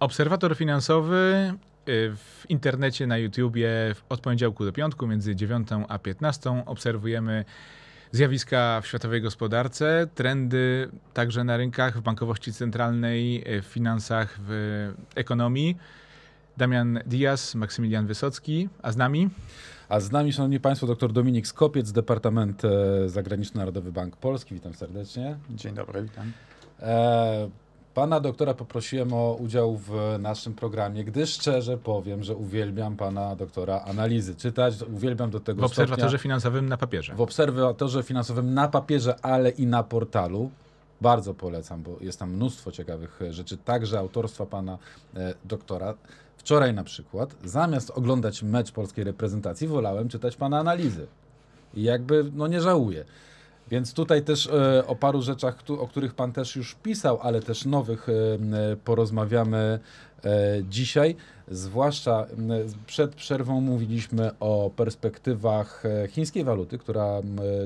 Obserwator finansowy y, w internecie, na YouTubie od poniedziałku do piątku między 9 a 15 obserwujemy zjawiska w światowej gospodarce, trendy także na rynkach, w bankowości centralnej, y, w finansach, w ekonomii. Damian Diaz, Maksymilian Wysocki, a z nami? A z nami, Szanowni Państwo, dr Dominik Skopiec, Departament e, Zagraniczny Narodowy Bank Polski. Witam serdecznie. Dzień dobry, witam. E Pana doktora poprosiłem o udział w naszym programie, gdyż szczerze powiem, że uwielbiam pana doktora analizy czytać, uwielbiam do tego W stopnia, obserwatorze finansowym na papierze. W obserwatorze finansowym na papierze, ale i na portalu. Bardzo polecam, bo jest tam mnóstwo ciekawych rzeczy, także autorstwa pana e, doktora. Wczoraj na przykład, zamiast oglądać mecz polskiej reprezentacji, wolałem czytać pana analizy. I jakby, no nie żałuję. Więc tutaj też e, o paru rzeczach, o których Pan też już pisał, ale też nowych e, e, porozmawiamy dzisiaj. Zwłaszcza przed przerwą mówiliśmy o perspektywach e, chińskiej waluty, która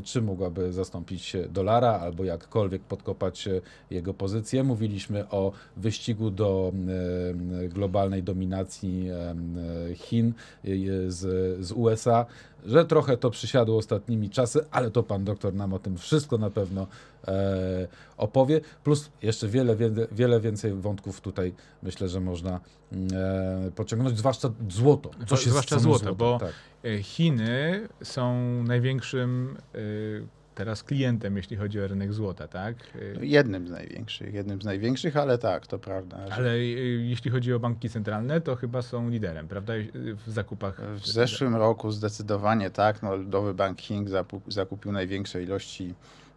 czy mogłaby zastąpić dolara, albo jakkolwiek podkopać e, jego pozycję. Mówiliśmy o wyścigu do e, globalnej dominacji Chin z, z USA, że trochę to przysiadło ostatnimi czasy, ale to pan doktor nam o tym wszystko na pewno E, opowie. Plus jeszcze wiele, wiele, wiele więcej wątków tutaj myślę, że można mm, e, pociągnąć, zwłaszcza złoto. Coś zwłaszcza złoto, złoto, bo tak. E, Chiny są największym teraz klientem, jeśli chodzi o rynek złota, tak? No, jednym z największych, jednym z największych, ale tak, to prawda. Ale jeśli chodzi o banki centralne, to chyba są liderem, prawda, w zakupach? W zeszłym roku zdecydowanie tak. No, Ludowy Bank Ching zakupił największe ilości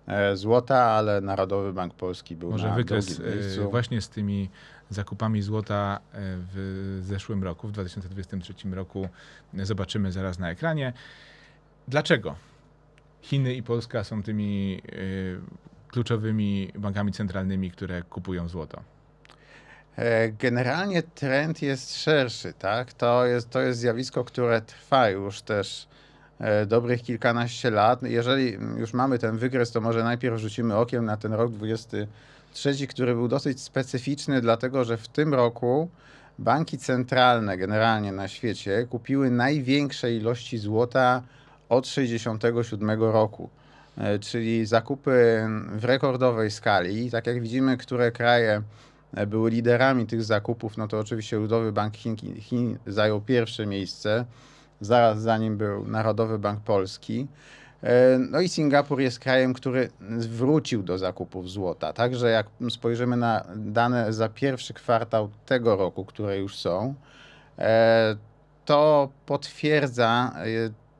E, złota, ale Narodowy Bank Polski był Może na wykres e, właśnie z tymi zakupami złota e, w zeszłym roku, w 2023 roku zobaczymy zaraz na ekranie. Dlaczego Chiny i Polska są tymi kluczowymi bankami centralnymi, które kupują złoto? Generalnie trend jest szerszy, tak? To jest, to jest zjawisko, które trwa już też E, dobrych kilkanaście lat. Jeżeli już mamy ten wykres, to może najpierw rzucimy okiem na ten rok 23, który był dosyć specyficzny, dlatego że w tym roku banki centralne generalnie na świecie kupiły największe ilości złota od 67 roku. E, czyli zakupy w rekordowej skali. Tak jak widzimy, które kraje e, były liderami tych zakupów, no to oczywiście Ludowy Bank Chin, Chin zajął pierwsze miejsce zaraz za nim był Narodowy Bank Polski. E, no i Singapur jest krajem, który wrócił do zakupów złota. Także jak spojrzymy na dane za pierwszy kwartał tego roku, które już są, e, to potwierdza e,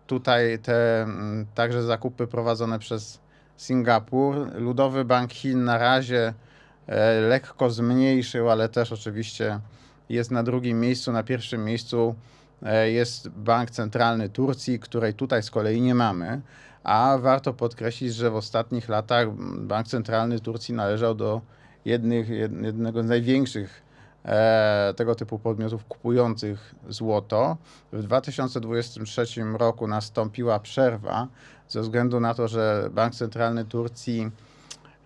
tutaj te także zakupy prowadzone przez Singapur. Ludowy Bank Chin na razie lekko zmniejszył, ale też oczywiście jest na drugim miejscu. Na pierwszym miejscu E, jest Bank Centralny Turcji, której tutaj z kolei nie mamy. A warto podkreślić, że w ostatnich latach Bank Centralny Turcji należał do jednych, jednego z największych e, tego typu podmiotów kupujących złoto. W 2023 roku nastąpiła przerwa ze względu na to, że Bank Centralny Turcji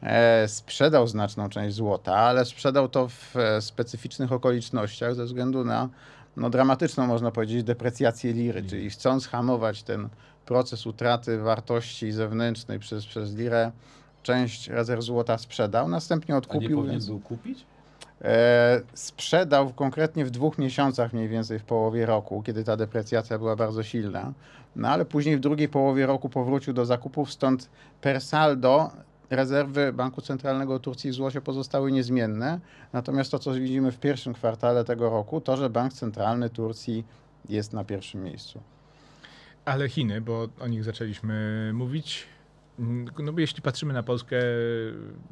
e, sprzedał znaczną część złota, ale sprzedał to w e, specyficznych okolicznościach ze względu na no, dramatyczną, można powiedzieć, deprecjację liry, czyli mhm. chcąc hamować ten proces utraty wartości zewnętrznej przez, przez lirę, część rezerw złota sprzedał, następnie odkupił. A nie powinien był kupić? E, sprzedał konkretnie w dwóch miesiącach, mniej więcej w połowie roku, kiedy ta deprecjacja była bardzo silna. No ale później w drugiej połowie roku powrócił do zakupów, stąd per saldo rezerwy Banku Centralnego Turcji w złocie pozostały niezmienne. Natomiast to, co widzimy w pierwszym kwartale tego roku, to, że Bank Centralny Turcji jest na pierwszym miejscu. Ale Chiny, bo o nich zaczęliśmy mówić, no bo jeśli patrzymy na Polskę,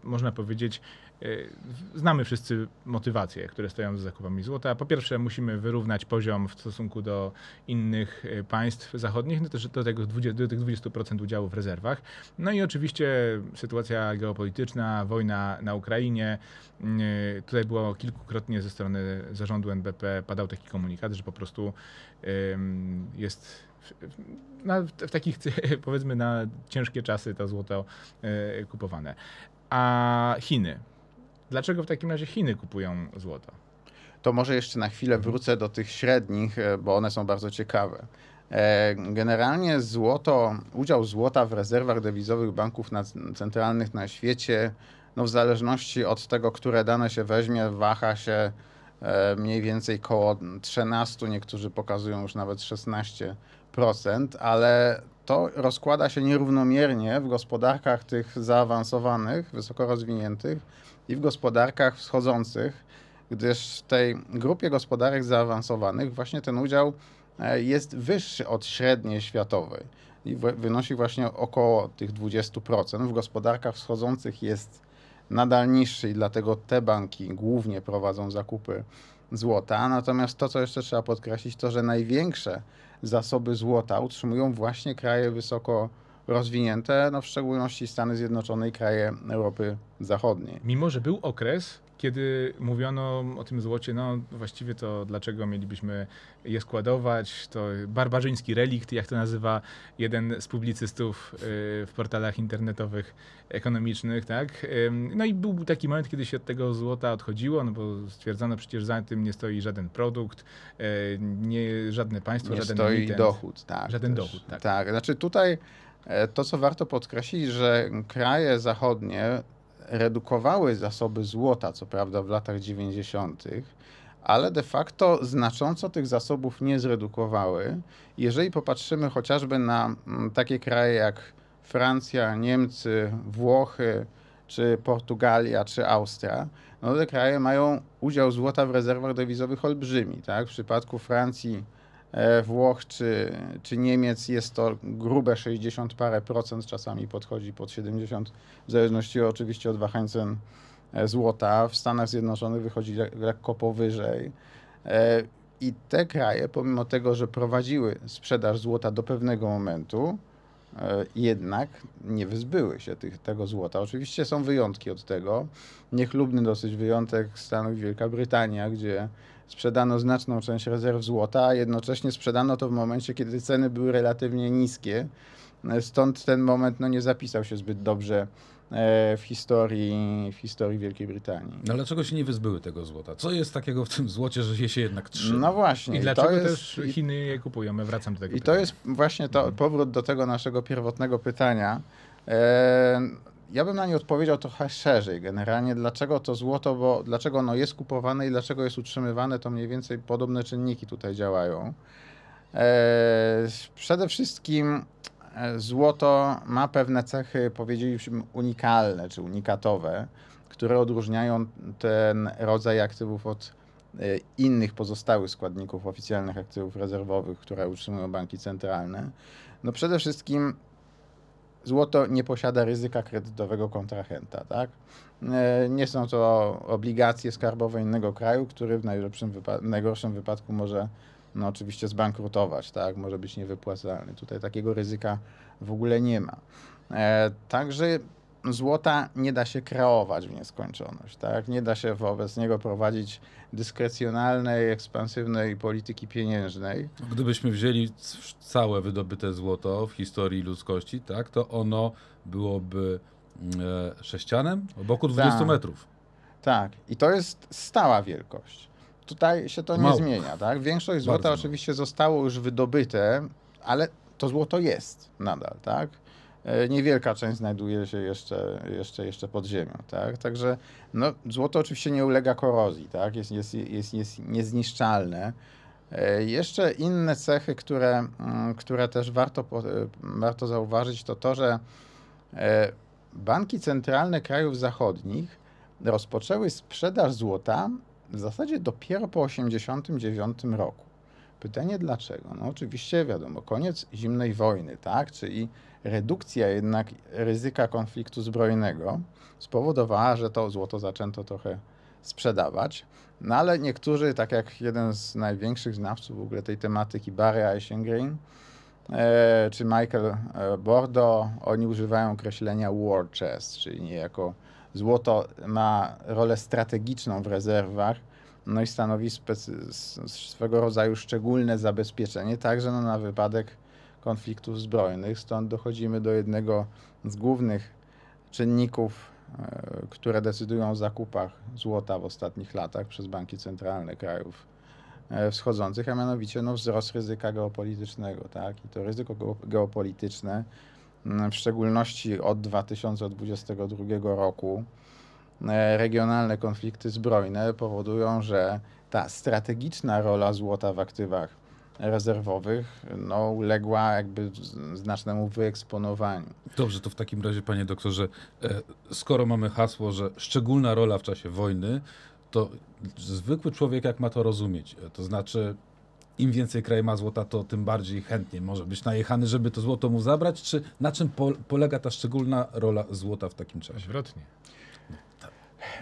można powiedzieć, e, znamy wszyscy motywacje, które stoją za zakupami złota. Po pierwsze, musimy wyrównać poziom w stosunku do innych e, państw zachodnich, no też do, tego 20, do tych 20% udziału w rezerwach. No i oczywiście sytuacja geopolityczna, wojna na Ukrainie. Mm, e, tutaj było kilkukrotnie ze strony zarządu NBP padał taki komunikat, że po prostu jest na, no, w takich, powiedzmy, na ciężkie czasy to złoto e, kupowane. A Chiny. Dlaczego w takim razie Chiny kupują złoto? To może jeszcze na chwilę mhm. wrócę do tych średnich, e, bo one są bardzo ciekawe. E, generalnie złoto, udział złota w rezerwach dewizowych banków centralnych na świecie, no w zależności od tego, które dane się weźmie, waha się mniej więcej koło 13, niektórzy pokazują już nawet 16 5%, ale to rozkłada się nierównomiernie w gospodarkach tych zaawansowanych, wysoko rozwiniętych i w gospodarkach wschodzących, gdyż w tej grupie gospodarek zaawansowanych właśnie ten udział e, jest wyższy od średniej światowej i wynosi właśnie około tych 20%. W gospodarkach wschodzących jest nadal niższy i dlatego te banki głównie prowadzą zakupy złota. Natomiast to, co jeszcze trzeba podkreślić, to że największe zasoby złota utrzymują właśnie kraje wysoko rozwinięte, no w szczególności Stany Zjednoczone i kraje Europy Zachodniej. Mimo, że był okres, kiedy mówiono o tym złocie, no właściwie to dlaczego mielibyśmy je składować, to barbarzyński relikt, jak to nazywa jeden z publicystów y, w portalach internetowych ekonomicznych, tak? No i był taki moment, kiedy się od tego złota odchodziło, no bo stwierdzano przecież za tym nie stoi żaden produkt, y, nie, żadne państwo, nie żaden stoi dochód, tak. Żaden też, dochód, tak. Tak, znaczy tutaj e, to, co warto podkreślić, że kraje zachodnie redukowały zasoby złota, co prawda w latach 90., ale de facto znacząco tych zasobów nie zredukowały. Jeżeli popatrzymy chociażby na mm, takie kraje jak Francja, Niemcy, Włochy, czy Portugalia, czy Austria, no te kraje mają udział złota w rezerwach dewizowych olbrzymi. Tak? W przypadku Francji E, Włoch czy, czy Niemiec jest to grube 60 parę procent, czasami podchodzi pod 70, w zależności oczywiście od wahań cen złota. W Stanach Zjednoczonych wychodzi lekko powyżej. E, I te kraje, pomimo tego, że prowadziły sprzedaż złota do pewnego momentu, e, jednak nie wyzbyły się tych, tego złota. Oczywiście są wyjątki od tego. Niechlubny dosyć wyjątek Stanów Wielka Brytania, gdzie sprzedano znaczną część rezerw złota, a jednocześnie sprzedano to w momencie, kiedy ceny były relatywnie niskie. E, stąd ten moment no, nie zapisał się zbyt dobrze e, w historii, w historii Wielkiej Brytanii. No ale czego się nie wyzbyły tego złota? Co jest takiego w tym złocie, że je się jednak trzyma? No właśnie. I dlaczego jest, też Chiny je My Wracam do tego I pytania. to jest właśnie to, mhm. powrót do tego naszego pierwotnego pytania. E, ja bym na nie odpowiedział trochę szerzej generalnie, dlaczego to złoto, bo dlaczego ono jest kupowane i dlaczego jest utrzymywane, to mniej więcej podobne czynniki tutaj działają. E, przede wszystkim e, złoto ma pewne cechy, powiedzielibyśmy, unikalne czy unikatowe, które odróżniają ten rodzaj aktywów od e, innych pozostałych składników oficjalnych aktywów rezerwowych, które utrzymują banki centralne. No przede wszystkim złoto nie posiada ryzyka kredytowego kontrahenta. Tak? E, nie są to obligacje skarbowe innego kraju, który w najlepszym wypa- najgorszym wypadku może no, oczywiście zbankrutować, tak? może być niewypłacalny. Tutaj takiego ryzyka w ogóle nie ma. E, także złota nie da się kreować w nieskończoność, tak? Nie da się wobec niego prowadzić dyskrecjonalnej, ekspansywnej polityki pieniężnej. Gdybyśmy wzięli całe wydobyte złoto w historii ludzkości, tak, to ono byłoby mm, e, sześcianem o boku 20 tak. metrów. Tak, i to jest stała wielkość. Tutaj się to Mało. nie zmienia, tak? Większość złota Bardzo oczywiście zostało już wydobyte, ale to złoto jest nadal, tak? E, niewielka część znajduje się jeszcze, jeszcze, jeszcze pod ziemią. Tak? Także no, złoto oczywiście nie ulega korozji, tak? jest, jest, jest, jest niezniszczalne. E, jeszcze inne cechy, które, mm, które też warto, e, warto zauważyć, to to, że banki centralne krajów zachodnich rozpoczęły sprzedaż złota w zasadzie dopiero po 1989 roku. Pytanie dlaczego? No oczywiście wiadomo, koniec zimnej wojny, tak? Czyli redukcja jednak ryzyka konfliktu zbrojnego spowodowała, że to złoto zaczęto trochę sprzedawać. No ale niektórzy, tak jak jeden z największych znawców w ogóle tej tematyki, Barry Eisengreen, e, czy Michael e, Bordo, oni używają określenia war chest, czyli niejako złoto ma rolę strategiczną w rezerwach, no i stanowi swego rodzaju szczególne zabezpieczenie, także no, na wypadek konfliktów zbrojnych. Stąd dochodzimy do jednego z głównych czynników, e, które decydują o zakupach złota w ostatnich latach przez banki centralne krajów e, wschodzących, a mianowicie no, wzrost ryzyka geopolitycznego. Tak? I to ryzyko geopolityczne, mm, w szczególności od 2022 roku, E, regionalne konflikty zbrojne powodują, że ta strategiczna rola złota w aktywach rezerwowych no, uległa jakby znacznemu wyeksponowaniu. Dobrze, to w takim razie, panie doktorze, e, skoro mamy hasło, że szczególna rola w czasie wojny, to zwykły człowiek jak ma to rozumieć? E, to znaczy, im więcej kraj ma złota, to tym bardziej chętnie może być najechany, żeby to złoto mu zabrać? Czy na czym polega ta szczególna rola złota w takim czasie? Odwrotnie.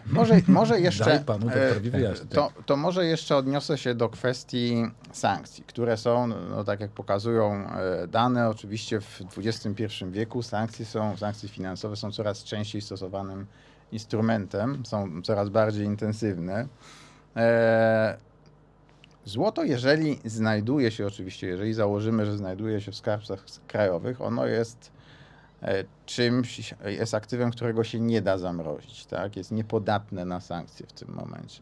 Może, może jeszcze. Daj panu e, To, to może jeszcze odniosę się do kwestii sankcji, które są, no, no tak jak pokazują e, dane, oczywiście w XXI wieku sankcje są, sankcje finansowe są coraz częściej stosowanym instrumentem, są coraz bardziej intensywne. E, złoto, jeżeli znajduje się, oczywiście, jeżeli założymy, że znajduje się w skarbcach krajowych, ono jest E, czymś, jest aktywem, którego się nie da zamrozić, tak? jest niepodatne na sankcje w tym momencie.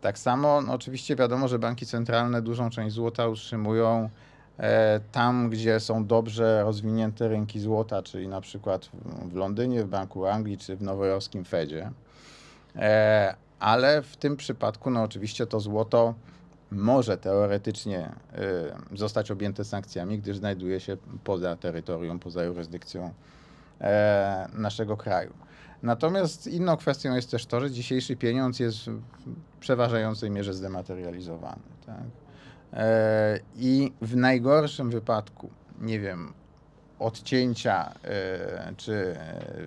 Tak samo no, oczywiście wiadomo, że banki centralne dużą część złota utrzymują e, tam, gdzie są dobrze rozwinięte rynki złota, czyli na przykład w Londynie, w Banku Anglii czy w nowojorskim Fedzie. E, ale w tym przypadku, no oczywiście to złoto może teoretycznie zostać objęte sankcjami, gdyż znajduje się poza terytorium, poza jurysdykcją E, naszego kraju. Natomiast inną kwestią jest też to, że dzisiejszy pieniądz jest w przeważającej mierze zdematerializowany. Tak? E, I w najgorszym wypadku, nie wiem, odcięcia e, czy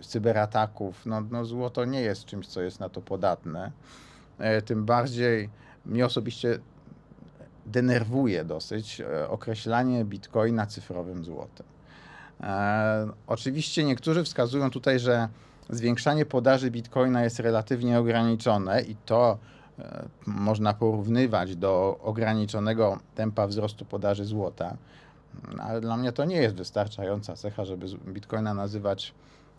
cyberataków, no, no złoto nie jest czymś, co jest na to podatne. Tym bardziej mnie osobiście denerwuje dosyć określanie bitcoina cyfrowym złotem. E, oczywiście niektórzy wskazują tutaj, że zwiększanie podaży bitcoina jest relatywnie ograniczone i to e, można porównywać do ograniczonego tempa wzrostu podaży złota. No, ale dla mnie to nie jest wystarczająca cecha, żeby bitcoina nazywać,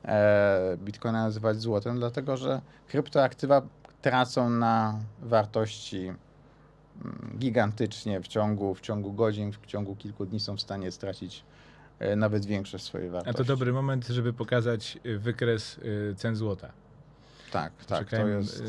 e, bitcoina nazywać złotem, dlatego że kryptoaktywa tracą na wartości mm, gigantycznie w ciągu, w ciągu godzin, w ciągu kilku dni są w stanie stracić E, nawet większe swoje wartości. A to dobry moment, żeby pokazać e, wykres e, cen złota. Tak, tak, Czekajmy, to jest...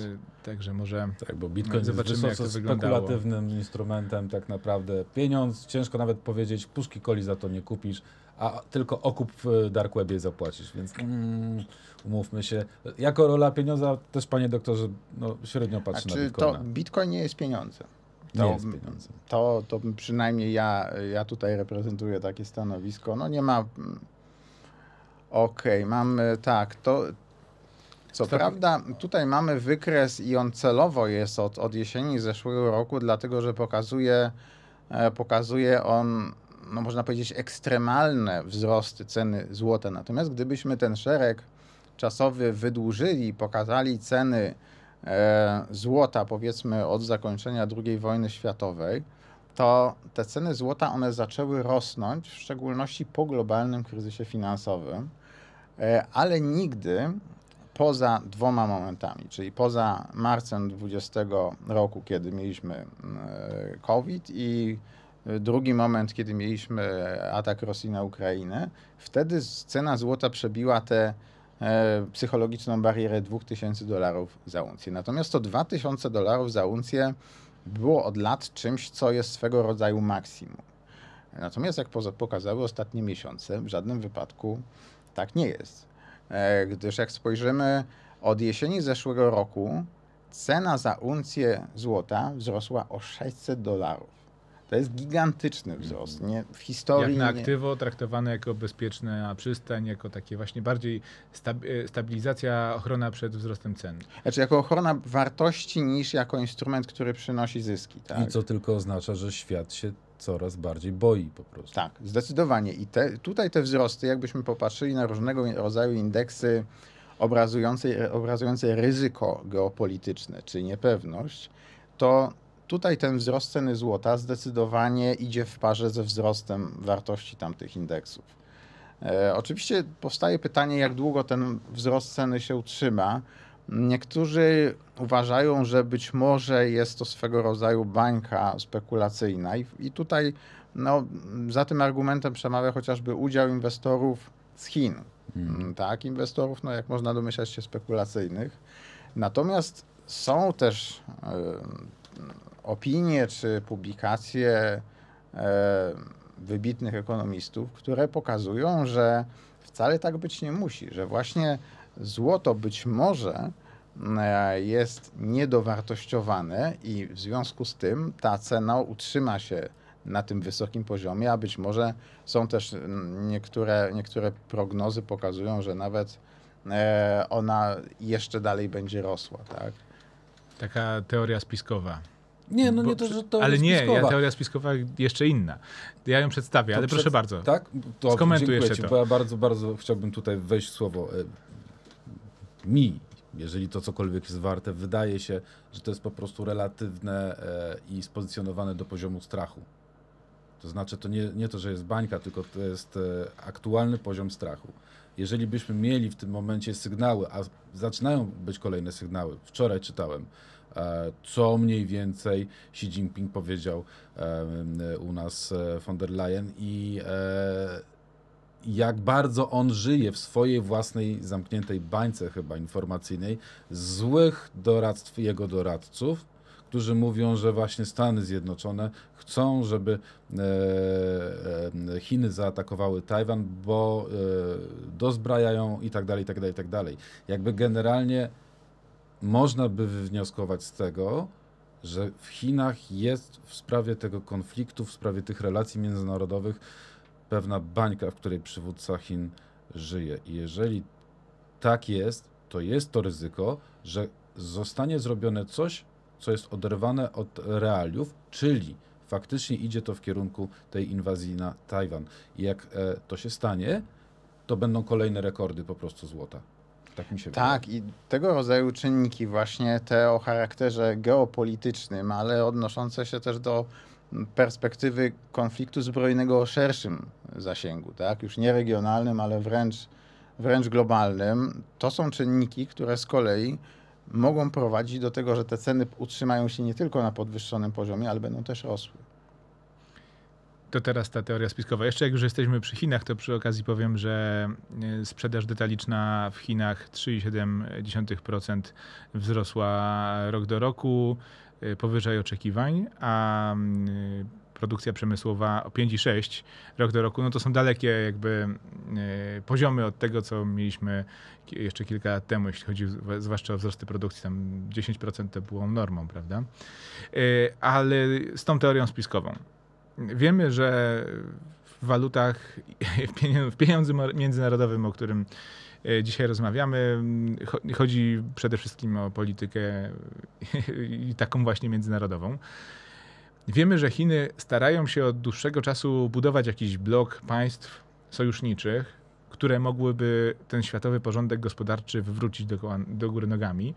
Także może... Tak, bo no Bitcoin jest zobaczymy, jak to spekulatywnym instrumentem tak naprawdę. Pieniądz, ciężko nawet powiedzieć, puszki coli za to nie kupisz, a tylko okup w dark webie zapłacisz, więc mm, umówmy się. Jako rola pieniądza też, panie doktorze, no, średnio patrzy na Bitcoina. to Bitcoin nie jest pieniądzem to, jest To, to przynajmniej ja, ja tutaj reprezentuję takie stanowisko. No nie ma. Mm, okej, okay, mamy e, tak, to. Co prawda, tutaj mamy wykres i on celowo jest od, od jesieni zeszłego roku, dlatego że pokazuje, e, pokazuje on, no można powiedzieć, ekstremalne wzrosty ceny złota. Natomiast gdybyśmy ten szereg czasowy wydłużyli, pokazali ceny E, złota, powiedzmy od zakończenia II wojny światowej, to te ceny złota one zaczęły rosnąć, w szczególności po globalnym kryzysie finansowym, e, ale nigdy poza dwoma momentami, czyli poza marcem 20 roku, kiedy mieliśmy e, COVID i drugi moment, kiedy mieliśmy atak Rosji na Ukrainę, wtedy cena złota przebiła te E, psychologiczną barierę 2000 dolarów za uncję. Natomiast to 2000 dolarów za uncję było od lat czymś, co jest swego rodzaju maksimum. Natomiast jak pokazały ostatnie miesiące, w żadnym wypadku tak nie jest. E, gdyż jak spojrzymy od jesieni zeszłego roku, cena za uncję złota wzrosła o 600 dolarów. To jest gigantyczny wzrost. Nie? W historii. Jak na aktywo traktowane jako bezpieczna przystań, jako takie właśnie bardziej e, stabilizacja, ochrona przed wzrostem cen. Znaczy jako ochrona wartości niż jako instrument, który przynosi zyski. Tak? I co tylko oznacza, że świat się coraz bardziej boi po prostu. Tak, zdecydowanie. I te, tutaj te wzrosty, jakbyśmy popatrzyli na różnego rodzaju indeksy obrazujące, obrazujące ryzyko geopolityczne, czy niepewność, to Tutaj ten wzrost ceny złota zdecydowanie idzie w parze ze wzrostem wartości tamtych indeksów. E, oczywiście powstaje pytanie, jak długo ten wzrost ceny się utrzyma. Niektórzy uważają, że być może jest to swego rodzaju bańka spekulacyjna, i, i tutaj no, za tym argumentem przemawia chociażby udział inwestorów z Chin. Hmm. Tak, inwestorów, no, jak można domyślać się, spekulacyjnych. Natomiast są też. E, opinie czy publikacje e, wybitnych ekonomistów, które pokazują, że wcale tak być nie musi, że właśnie złoto być może e, jest niedowartościowane i w związku z tym ta cena utrzyma się na tym wysokim poziomie, a być może są też niektóre, niektóre prognozy pokazują, że nawet e, ona jeszcze dalej będzie rosła. Tak? Taka teoria spiskowa. Nie, no bo, nie to, że to Ale nie, ja teoria spiskowa jeszcze inna. Ja ją przedstawię, to ale przed... proszę bardzo. Tak? To, Skomentuj jeszcze ci, to. ja bardzo, bardzo chciałbym tutaj wejść w słowo. E, mi, jeżeli to cokolwiek jest warte, wydaje się, że to jest po prostu relatywne e, i spozycjonowane do poziomu strachu. To znaczy, to nie, nie to, że jest bańka, tylko to jest e, aktualny poziom strachu. Jeżeli byśmy mieli w tym momencie sygnały, a zaczynają być kolejne sygnały, wczoraj czytałem, E, co mniej więcej Xi Jinping powiedział e, u nas e, von der Leyen i jak bardzo on żyje w swojej własnej zamkniętej bańce chyba informacyjnej złych doradztw jego doradców, którzy mówią, że właśnie Stany Zjednoczone chcą, żeby Chiny zaatakowały Tajwan, bo dozbrajają i tak dalej, i tak dalej, i tak dalej. Jakby generalnie można by wywnioskować z tego, że w Chinach jest w sprawie tego konfliktu, w sprawie tych relacji międzynarodowych pewna bańka, w której przywódca Chin żyje. I jeżeli tak jest, to jest to ryzyko, że zostanie zrobione coś, co jest oderwane od realiów, czyli faktycznie idzie to w kierunku tej inwazji na Tajwan. I jak e, to się stanie, to będą kolejne rekordy po prostu złota. Tak mi się wydaje. Tak, i tego rodzaju czynniki właśnie te o charakterze geopolitycznym, ale odnoszące się też do perspektywy konfliktu zbrojnego o szerszym zasięgu, tak? Już nie regionalnym, ale wręcz, wręcz globalnym. To są czynniki, które z kolei mogą prowadzić do tego, że te ceny utrzymają się nie tylko na podwyższonym poziomie, ale będą też rosły. To teraz ta teoria spiskowa. Jeszcze jak już jesteśmy przy Chinach, to przy okazji powiem, że e, sprzedaż detaliczna w Chinach 3,7% wzrosła rok do roku, e, powyżej oczekiwań, a e, produkcja przemysłowa o 5,6 rok do roku, no to są dalekie jakby poziomy od tego, co mieliśmy jeszcze kilka lat temu, jeśli chodzi zwłaszcza o wzrosty produkcji, tam 10% to było normą, prawda? Ale z tą teorią spiskową. Wiemy, że w walutach, w pieniądzu międzynarodowym, o którym e, dzisiaj rozmawiamy, chodzi przede wszystkim o politykę i taką właśnie międzynarodową. Wiemy, że Chiny starają się od dłuższego czasu budować jakiś blok państw sojuszniczych, które mogłyby ten światowy porządek gospodarczy wywrócić do, do góry nogami.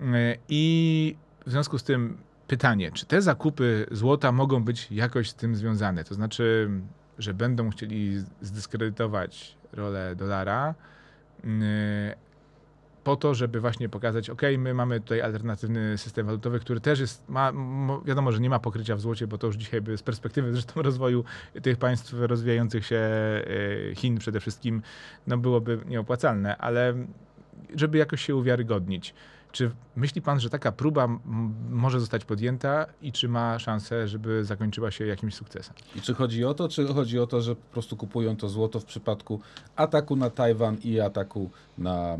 E, I w związku z tym pytanie, czy te zakupy złota mogą być jakoś z tym związane? To znaczy, że będą chcieli zdyskredytować rolę dolara mm, po to, żeby właśnie pokazać, ok, my mamy tutaj alternatywny system walutowy, który też jest, ma, wiadomo, że nie ma pokrycia w złocie, bo to już dzisiaj by z perspektywy zresztą rozwoju tych państw rozwijających się, y, Chin przede wszystkim, no byłoby nieopłacalne, ale żeby jakoś się uwiarygodnić. Czy myśli pan, że taka próba może zostać podjęta i czy ma szansę, żeby zakończyła się jakimś sukcesem? I czy chodzi o to, czy chodzi o to, że po prostu kupują to złoto w przypadku ataku na Tajwan i ataku na, e,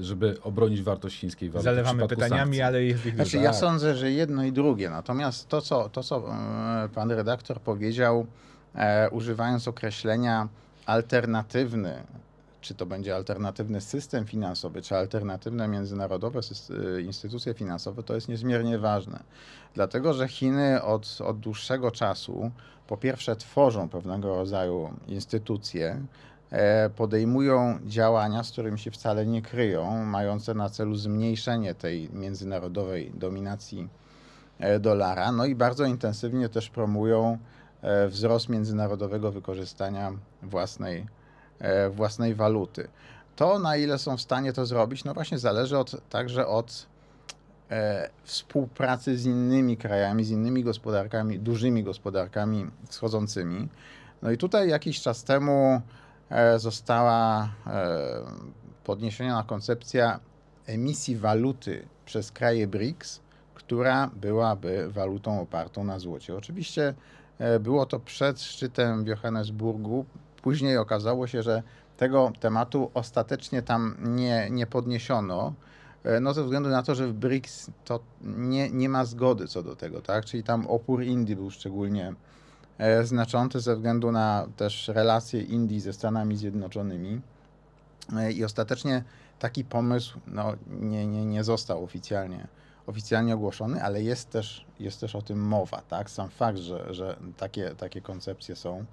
żeby obronić wartość chińskiej waluty? Zalewamy pytaniami, sankcji. ale jest ich Znaczy, ja sądzę, że jedno i drugie. Natomiast to, co, to, co e, pan redaktor powiedział, e, używając określenia alternatywny czy to będzie alternatywny system finansowy, czy alternatywne międzynarodowe y, instytucje finansowe, to jest niezmiernie ważne. Dlatego, że Chiny od, od dłuższego czasu po pierwsze tworzą pewnego rodzaju instytucje, e, podejmują działania, z którymi się wcale nie kryją, mające na celu zmniejszenie tej międzynarodowej dominacji e, dolara, no i bardzo intensywnie też promują e, wzrost międzynarodowego wykorzystania własnej E, własnej waluty. To, na ile są w stanie to zrobić, no właśnie zależy od, także od e, współpracy z innymi krajami, z innymi gospodarkami, dużymi gospodarkami wschodzącymi. No i tutaj jakiś czas temu e, została e, podniesiona koncepcja emisji waluty przez kraje BRICS, która byłaby walutą opartą na złocie. Oczywiście e, było to przed szczytem w Johannesburgu, Później okazało się, że tego tematu ostatecznie tam nie, nie podniesiono, e, no ze względu na to, że w BRICS to nie, nie ma zgody co do tego, tak? Czyli tam opór Indii był szczególnie e, znaczący ze względu na też relacje Indii ze Stanami Zjednoczonymi. E, I ostatecznie taki pomysł no, nie, nie, nie został oficjalnie, oficjalnie ogłoszony, ale jest też, jest też o tym mowa, tak? Sam fakt, że, że takie, takie koncepcje są.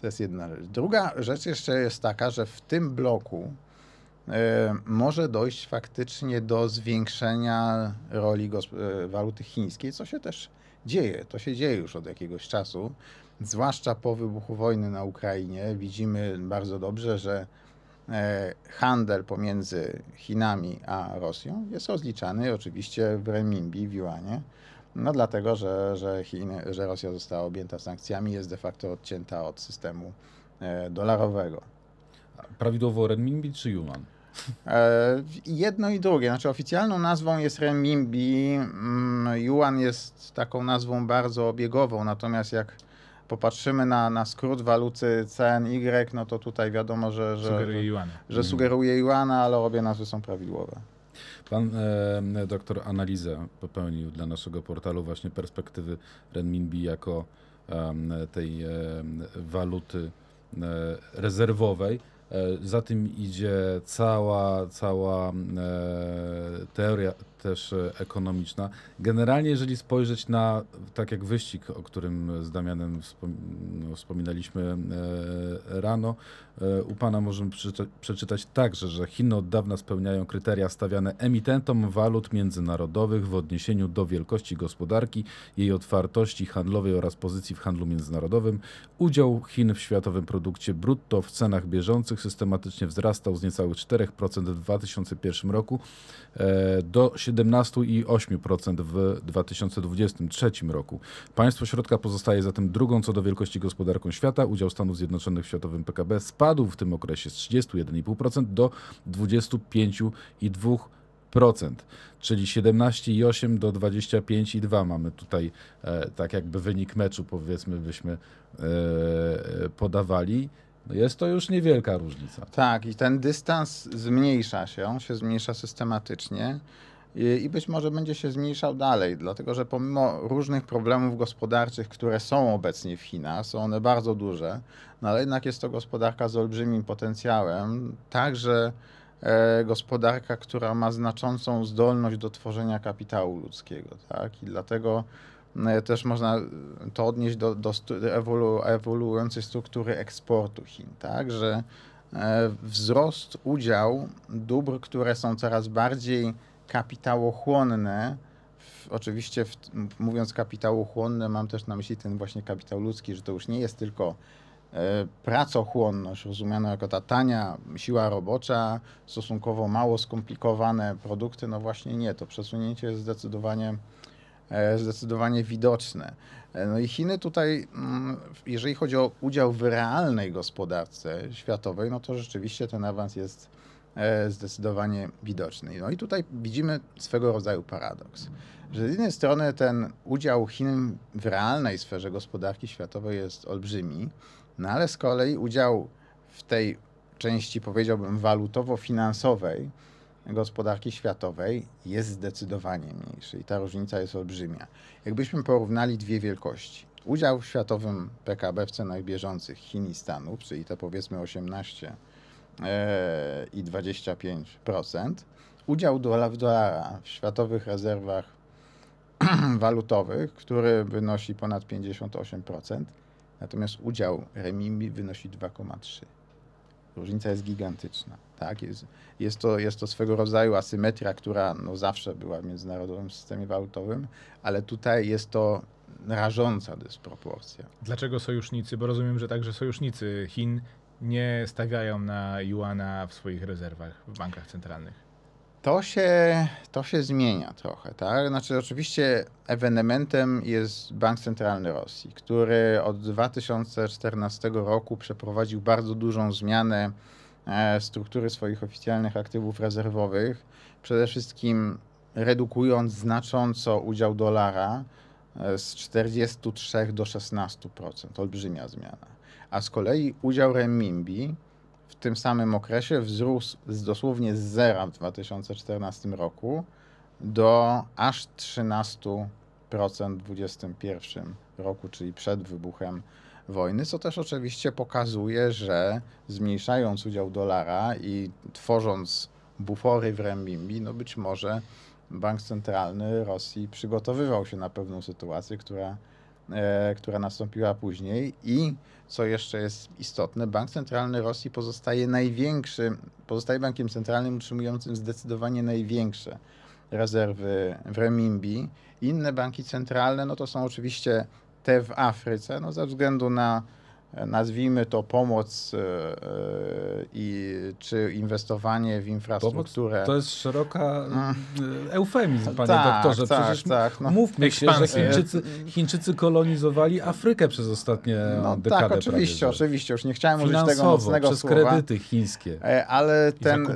To jest jedna rzecz. Druga rzecz jeszcze jest taka, że w tym bloku y, może dojść faktycznie do zwiększenia roli e, waluty chińskiej, co się też dzieje. To się dzieje już od jakiegoś czasu. Zwłaszcza po wybuchu wojny na Ukrainie widzimy bardzo dobrze, że e, handel pomiędzy Chinami a Rosją jest rozliczany oczywiście w renminbi, w juanie. No dlatego, że, że, Chiny, że Rosja została objęta sankcjami, jest de facto odcięta od systemu e, dolarowego. Prawidłowo renminbi czy yuan? E, jedno i drugie. Znaczy oficjalną nazwą jest renminbi, mm, yuan jest taką nazwą bardzo obiegową, natomiast jak popatrzymy na, na skrót waluty CNY, no to tutaj wiadomo, że, że, sugeruje, że, że mhm. sugeruje yuana, ale obie nazwy są prawidłowe. Pan e, doktor analizę popełnił dla naszego portalu właśnie perspektywy renminbi jako e, tej e, waluty rezerwowej. Za tym idzie cała, cała e, teoria też ekonomiczna. Generalnie, jeżeli spojrzeć na, tak jak wyścig, o którym z Damianem wspominaliśmy e, rano, E, u Pana możemy przeczytać także, że Chiny od dawna spełniają kryteria stawiane emitentom walut międzynarodowych w odniesieniu do wielkości gospodarki, jej otwartości handlowej oraz pozycji w handlu międzynarodowym. Udział Chin w światowym produkcie brutto w cenach bieżących systematycznie wzrastał z niecałych 4% w 2001 roku e, do 17,8% w 2023 roku. Państwo środka pozostaje zatem drugą co do wielkości gospodarką świata. Udział Stanów Zjednoczonych w światowym PKB spadł spadł w tym okresie z 31,5% do 25,2%. czyli 17,8 do 25,2 mamy tutaj e, tak jakby wynik meczu powiedzmy byśmy e, podawali. No jest to już niewielka różnica. Tak, i ten dystans zmniejsza się, on się zmniejsza systematycznie. Y, i być może będzie się zmniejszał dalej, dlatego że pomimo różnych problemów gospodarczych, które są obecnie w Chinach, są one bardzo duże, no ale jednak jest to gospodarka z olbrzymim potencjałem, także e, gospodarka, która ma znaczącą zdolność do tworzenia kapitału ludzkiego, tak? I dlatego e, też można to odnieść do, do ewolu, ewoluującej struktury eksportu Chin, tak? Że e, wzrost udział dóbr, które są coraz bardziej kapitałochłonne, w, oczywiście w, mówiąc kapitałochłonne mam też na myśli ten właśnie kapitał ludzki, że to już nie jest tylko e, pracochłonność, rozumiana jako ta tania siła robocza, stosunkowo mało skomplikowane produkty, no właśnie nie, to przesunięcie jest zdecydowanie, e, zdecydowanie widoczne. E, no i Chiny tutaj, mm, jeżeli chodzi o udział w realnej gospodarce światowej, no to rzeczywiście ten awans jest E, zdecydowanie widoczny. No i tutaj widzimy swego rodzaju paradoks, że z jednej strony ten udział Chin w realnej sferze gospodarki światowej jest olbrzymi, no ale z kolei udział w tej części, powiedziałbym, walutowo-finansowej gospodarki światowej jest zdecydowanie mniejszy i ta różnica jest olbrzymia. Jakbyśmy porównali dwie wielkości. Udział w światowym PKB w cenach bieżących Chin i Stanów, czyli te powiedzmy 18 i 25%. Udział dolar w dolara w światowych rezerwach walutowych, który wynosi ponad 58%, natomiast udział renminbi wynosi 2,3%. Różnica jest gigantyczna. Tak? Jest, jest, to, jest to swego rodzaju asymetria, która no, zawsze była w międzynarodowym systemie walutowym, ale tutaj jest to rażąca dysproporcja. Dlaczego sojusznicy, bo rozumiem, że także sojusznicy Chin nie stawiają na juana w swoich rezerwach w bankach centralnych. To się, to się zmienia trochę, tak? Znaczy, oczywiście ewenementem jest Bank Centralny Rosji, który od 2014 roku przeprowadził bardzo dużą zmianę e, struktury swoich oficjalnych aktywów rezerwowych, przede wszystkim redukując znacząco udział dolara e, z 43 do 16%. Olbrzymia zmiana a z kolei udział renminbi w tym samym okresie wzrósł z dosłownie z zera w 2014 roku do aż 13% w 2021 roku, czyli przed wybuchem wojny, co też oczywiście pokazuje, że zmniejszając udział dolara i tworząc bufory w renminbi, no być może bank centralny Rosji przygotowywał się na pewną sytuację, która E, która nastąpiła później i co jeszcze jest istotne, Bank Centralny Rosji pozostaje największym, pozostaje bankiem centralnym utrzymującym zdecydowanie największe rezerwy w renminbi. Inne banki centralne, no to są oczywiście te w Afryce, no ze względu na nazwijmy to pomoc e, e, i, czy inwestowanie w infrastrukturę. Pomoc to jest szeroka mm. e, eufemizm, panie tak, doktorze. Tak, Przecież tak, no. mówmy się, że Chińczycy, Chińczycy, kolonizowali Afrykę przez ostatnie no, Tak, oczywiście, prawie, oczywiście. Już nie chciałem użyć tego mocnego przez słowa. kredyty chińskie. Ale ten,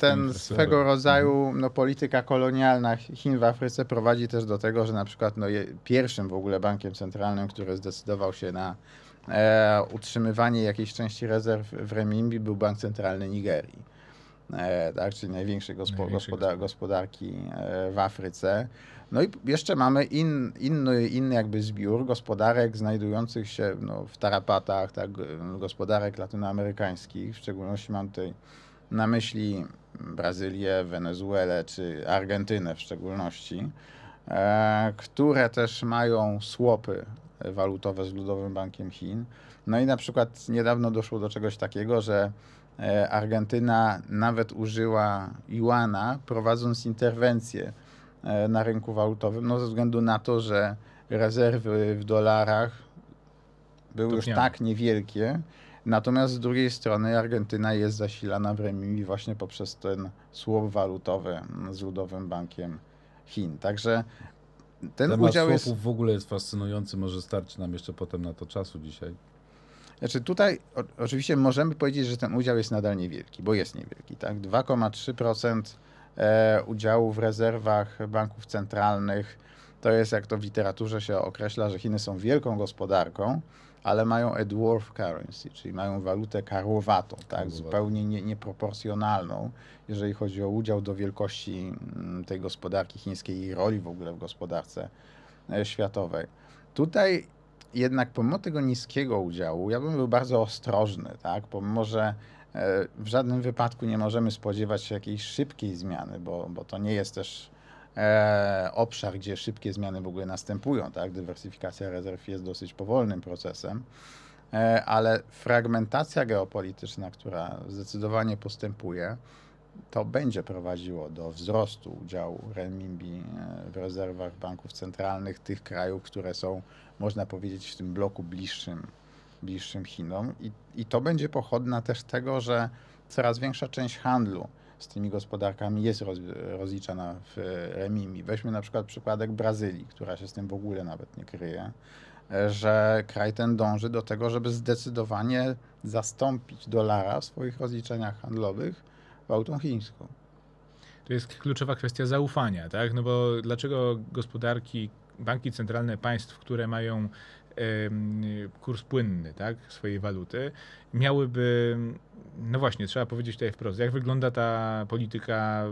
ten swego mhm. rodzaju no, polityka kolonialna Chin w Afryce prowadzi też do tego, że na przykład no, pierwszym w ogóle bankiem centralnym, który zdecydował się na e, utrzymywanie jakiejś części rezerw w Remimbi był Bank Centralny Nigerii, e, tak, czyli największej gospodarki e, w Afryce. No i jeszcze mamy in, inny, inny jakby zbiór gospodarek znajdujących się no, w tarapatach, tak, e, gospodarek latynoamerykańskich, w szczególności mam tutaj na myśli Brazylię, Wenezuelę czy Argentynę w szczególności, e, które też mają słopy walutowe z Ludowym Bankiem Chin. No i na przykład niedawno doszło do czegoś takiego, że e, Argentyna nawet użyła juana, prowadząc interwencję e, na rynku walutowym, no ze względu na to, że rezerwy w dolarach były już tak niewielkie, Natomiast z drugiej strony Argentyna jest zasilana w remimi właśnie poprzez ten słop walutowy z Ludowym Bankiem Chin. Także ten Temat udział jest... w ogóle jest fascynujący, może starczy nam jeszcze potem na to czasu dzisiaj. Znaczy tutaj o, oczywiście możemy powiedzieć, że ten udział jest nadal niewielki, bo jest niewielki, tak? 2,3% e, udziału w rezerwach banków centralnych to jest, jak to w literaturze się określa, że Chiny są wielką gospodarką, ale mają a dwarf currency, czyli mają walutę karłowatą, tak, zupełnie nie, nieproporcjonalną, jeżeli chodzi o udział do wielkości mm, tej gospodarki chińskiej i roli w ogóle w gospodarce e, światowej. Tutaj jednak pomimo tego niskiego udziału, ja bym był bardzo ostrożny, tak, pomimo że e, w żadnym wypadku nie możemy spodziewać się jakiejś szybkiej zmiany, bo, bo to nie jest też e, obszar, gdzie szybkie zmiany w ogóle następują. Tak? Dywersyfikacja rezerw jest dosyć powolnym procesem, e, ale fragmentacja geopolityczna, która zdecydowanie postępuje, to będzie prowadziło do wzrostu udziału renminbi e, w rezerwach banków centralnych tych krajów, które są, można powiedzieć, w tym bloku bliższym, bliższym Chinom. I, i to będzie pochodna też tego, że coraz większa część handlu z tymi gospodarkami jest roz, rozliczana w remimi. Weźmy na przykład przykładek Brazylii, która się z tym w ogóle nawet nie kryje, e, że kraj ten dąży do tego, żeby zdecydowanie zastąpić dolara w swoich rozliczeniach handlowych walutą chińską. To jest kluczowa kwestia zaufania, tak? No bo dlaczego gospodarki, banki centralne państw, które mają kurs płynny tak, swojej waluty, miałyby, no właśnie, trzeba powiedzieć tutaj wprost, jak wygląda ta polityka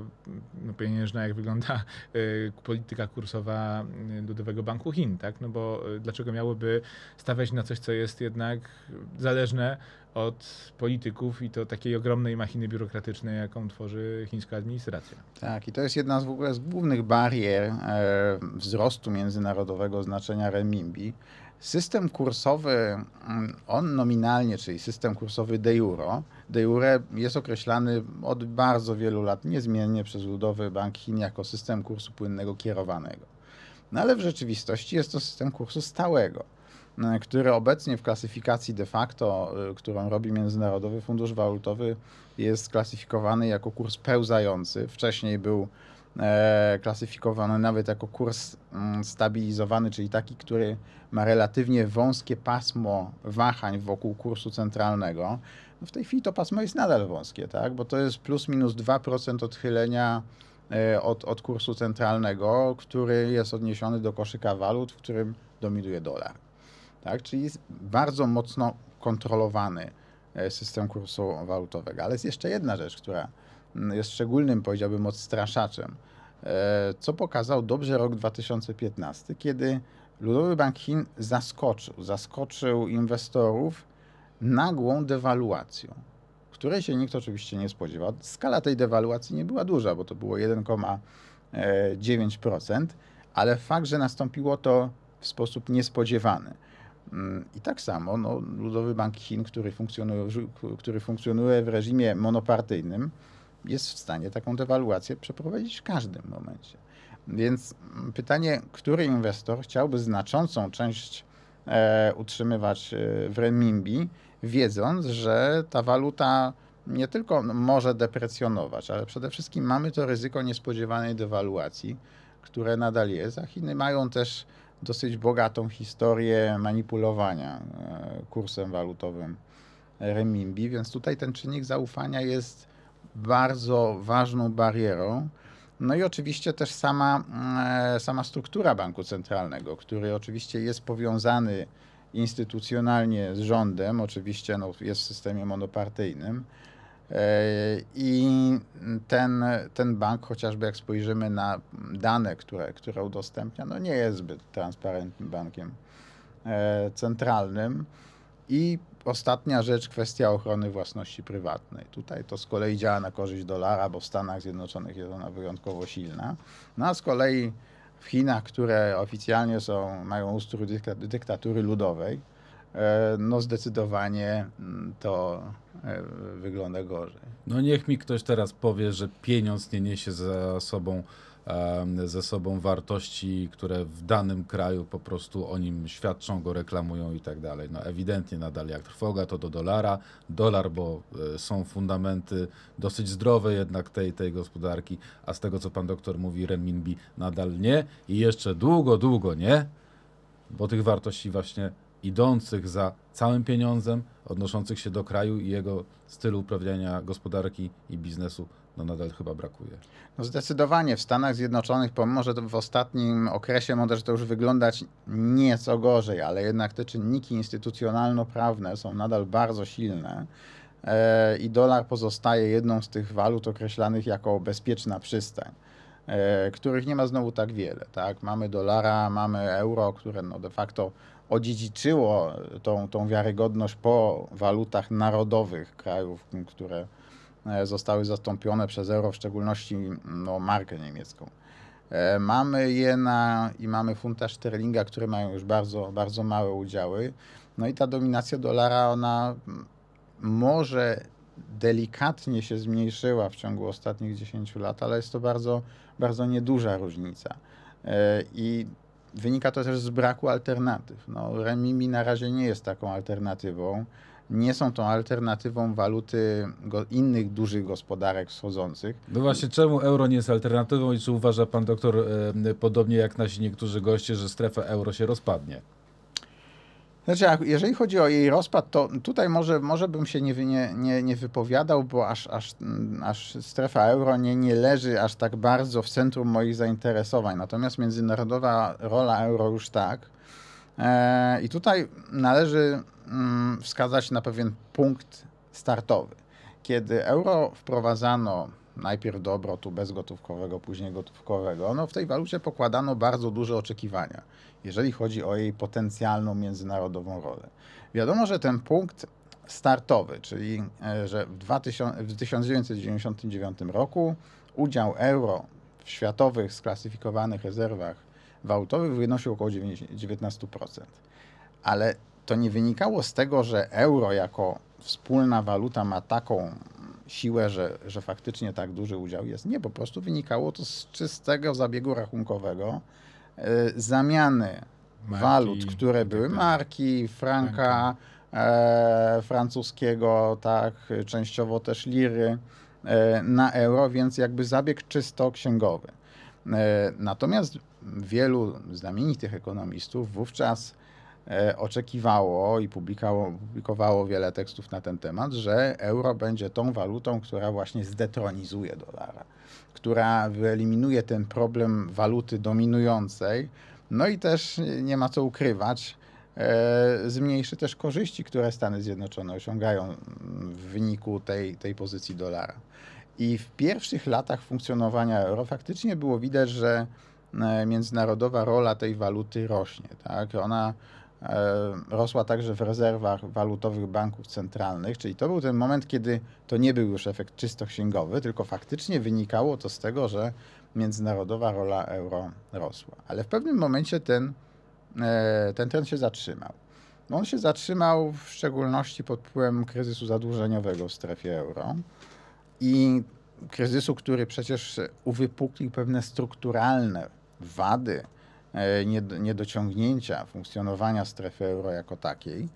no, pieniężna, jak wygląda e, polityka kursowa e, Ludowego Banku Chin, tak? No bo e, dlaczego miałyby stawiać na coś, co jest jednak zależne od polityków i to takiej ogromnej machiny biurokratycznej, jaką tworzy chińska administracja. Tak, i to jest jedna z w ogóle z głównych barier e, wzrostu międzynarodowego znaczenia renminbi. System kursowy, mm, on nominalnie, czyli system kursowy de, juro, de jure jest określany od bardzo wielu lat niezmiennie przez Ludowy Bank Chin jako system kursu płynnego kierowanego. No ale w rzeczywistości jest to system kursu stałego, e, który obecnie w klasyfikacji de facto, e, którą robi Międzynarodowy Fundusz Walutowy, jest klasyfikowany jako kurs pełzający. Wcześniej był E, klasyfikowany nawet jako kurs mm, stabilizowany, czyli taki, który ma relatywnie wąskie pasmo wahań wokół kursu centralnego. No w tej chwili to pasmo jest nadal wąskie, tak? bo to jest plus minus 2% odchylenia e, od, od kursu centralnego, który jest odniesiony do koszyka walut, w którym dominuje dolar. Tak? Czyli jest bardzo mocno kontrolowany e, system kursu walutowego. Ale jest jeszcze jedna rzecz, która jest szczególnym, powiedziałbym, odstraszaczem, e, co pokazał dobrze rok 2015, kiedy Ludowy Bank Chin zaskoczył, zaskoczył inwestorów nagłą dewaluacją, której się nikt oczywiście nie spodziewał. Skala tej dewaluacji nie była duża, bo to było 1,9%, ale fakt, że nastąpiło to w sposób niespodziewany. Mm, I tak samo no, Ludowy Bank Chin, który funkcjonuje, który funkcjonuje w reżimie monopartyjnym, jest w stanie taką dewaluację przeprowadzić w każdym momencie. Więc pytanie, który inwestor chciałby znaczącą część e, utrzymywać e, w renminbi, wiedząc, że ta waluta nie tylko może deprecjonować, ale przede wszystkim mamy to ryzyko niespodziewanej dewaluacji, które nadal jest, a Chiny mają też dosyć bogatą historię manipulowania e, kursem walutowym renminbi, więc tutaj ten czynnik zaufania jest bardzo ważną barierą. No i oczywiście też sama, mm, sama struktura banku centralnego, który oczywiście jest powiązany instytucjonalnie z rządem, oczywiście no, jest w systemie monopartyjnym. E, I ten, ten bank, chociażby jak spojrzymy na dane, które, które udostępnia, no nie jest zbyt transparentnym bankiem e, centralnym. I ostatnia rzecz, kwestia ochrony własności prywatnej. Tutaj to z kolei działa na korzyść dolara, bo w Stanach Zjednoczonych jest ona wyjątkowo silna. No a z kolei w Chinach, które oficjalnie są, mają ustrój dyktatury ludowej, e, no zdecydowanie mm, to e, wygląda gorzej. No niech mi ktoś teraz powie, że pieniądz nie niesie za sobą ze sobą wartości, które w danym kraju po prostu o nim świadczą, go reklamują i tak dalej. No ewidentnie nadal jak trwoga to do dolara, dolar, bo e, są fundamenty dosyć zdrowe jednak tej, tej gospodarki, a z tego co pan doktor mówi, renminbi nadal nie i jeszcze długo, długo nie, bo tych wartości właśnie idących za całym pieniądzem, odnoszących się do kraju i jego stylu uprawiania gospodarki i biznesu no nadal chyba brakuje. No zdecydowanie w Stanach Zjednoczonych, pomimo że w ostatnim okresie może to już wyglądać nieco gorzej, ale jednak te czynniki instytucjonalno-prawne są nadal bardzo silne e, i dolar pozostaje jedną z tych walut określanych jako bezpieczna przystań. E, których nie ma znowu tak wiele. Tak? Mamy dolara, mamy euro, które no de facto odziedziczyło tą, tą wiarygodność po walutach narodowych krajów, które E, zostały zastąpione przez euro, w szczególności no, markę niemiecką. E, mamy jena i mamy funta sterlinga, które mają już bardzo, bardzo małe udziały. No i ta dominacja dolara, ona może delikatnie się zmniejszyła w ciągu ostatnich 10 lat, ale jest to bardzo, bardzo nieduża różnica. E, I wynika to też z braku alternatyw. No, Remimi na razie nie jest taką alternatywą nie są tą alternatywą waluty innych dużych gospodarek wschodzących. No właśnie, czemu euro nie jest alternatywą i czy uważa pan doktor, podobnie jak nasi niektórzy goście, że strefa euro się rozpadnie? Znaczy, jeżeli chodzi o jej rozpad, to tutaj może, może bym się nie, nie, nie, nie wypowiadał, bo aż, aż, aż strefa euro nie, nie leży aż tak bardzo w centrum moich zainteresowań. Natomiast międzynarodowa rola euro już tak. E, I tutaj należy mm, wskazać na pewien punkt startowy. Kiedy euro wprowadzano najpierw do obrotu bezgotówkowego, później gotówkowego, no w tej walucie pokładano bardzo duże oczekiwania, jeżeli chodzi o jej potencjalną międzynarodową rolę. Wiadomo, że ten punkt startowy, czyli e, że w, 2000, w 1999 roku udział euro w światowych sklasyfikowanych rezerwach walutowy wynosił około 19%. Ale to nie wynikało z tego, że euro jako wspólna waluta ma taką siłę, że, że faktycznie tak duży udział jest. Nie, po prostu wynikało to z czystego zabiegu rachunkowego y, zamiany marki, walut, które tak, były tak. marki, franka, e, francuskiego, tak, częściowo też liry e, na euro, więc jakby zabieg czysto księgowy. E, natomiast wielu znamienitych ekonomistów wówczas e, oczekiwało i publikowało wiele tekstów na ten temat, że euro będzie tą walutą, która właśnie zdetronizuje dolara, która wyeliminuje ten problem waluty dominującej. No i też nie ma co ukrywać, e, zmniejszy też korzyści, które Stany Zjednoczone osiągają w wyniku tej, tej pozycji dolara. I w pierwszych latach funkcjonowania euro faktycznie było widać, że E, międzynarodowa rola tej waluty rośnie. Tak? Ona e, rosła także w rezerwach walutowych banków centralnych, czyli to był ten moment, kiedy to nie był już efekt czysto księgowy, tylko faktycznie wynikało to z tego, że międzynarodowa rola euro rosła. Ale w pewnym momencie ten, e, ten trend się zatrzymał. On się zatrzymał w szczególności pod wpływem kryzysu zadłużeniowego w strefie euro i kryzysu, który przecież uwypuklił pewne strukturalne wady, e, niedociągnięcia funkcjonowania strefy euro jako takiej.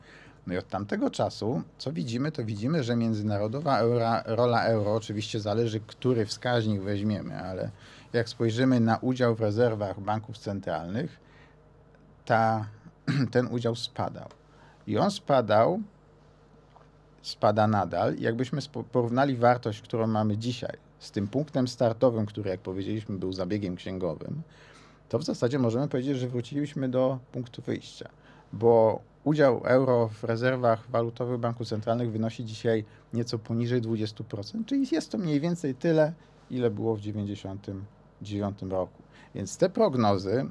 No i od tamtego czasu, co widzimy, to widzimy, że międzynarodowa euro, rola euro, oczywiście zależy, który wskaźnik weźmiemy, ale jak spojrzymy na udział w rezerwach banków centralnych, ta, ten udział spadał. I on spadał, spada nadal. Jakbyśmy porównali wartość, którą mamy dzisiaj, z tym punktem startowym, który, jak powiedzieliśmy, był zabiegiem księgowym, to w zasadzie możemy powiedzieć, że wróciliśmy do punktu wyjścia, bo udział euro w rezerwach walutowych banków centralnych wynosi dzisiaj nieco poniżej 20%, czyli jest to mniej więcej tyle, ile było w 1999 roku. Więc te prognozy,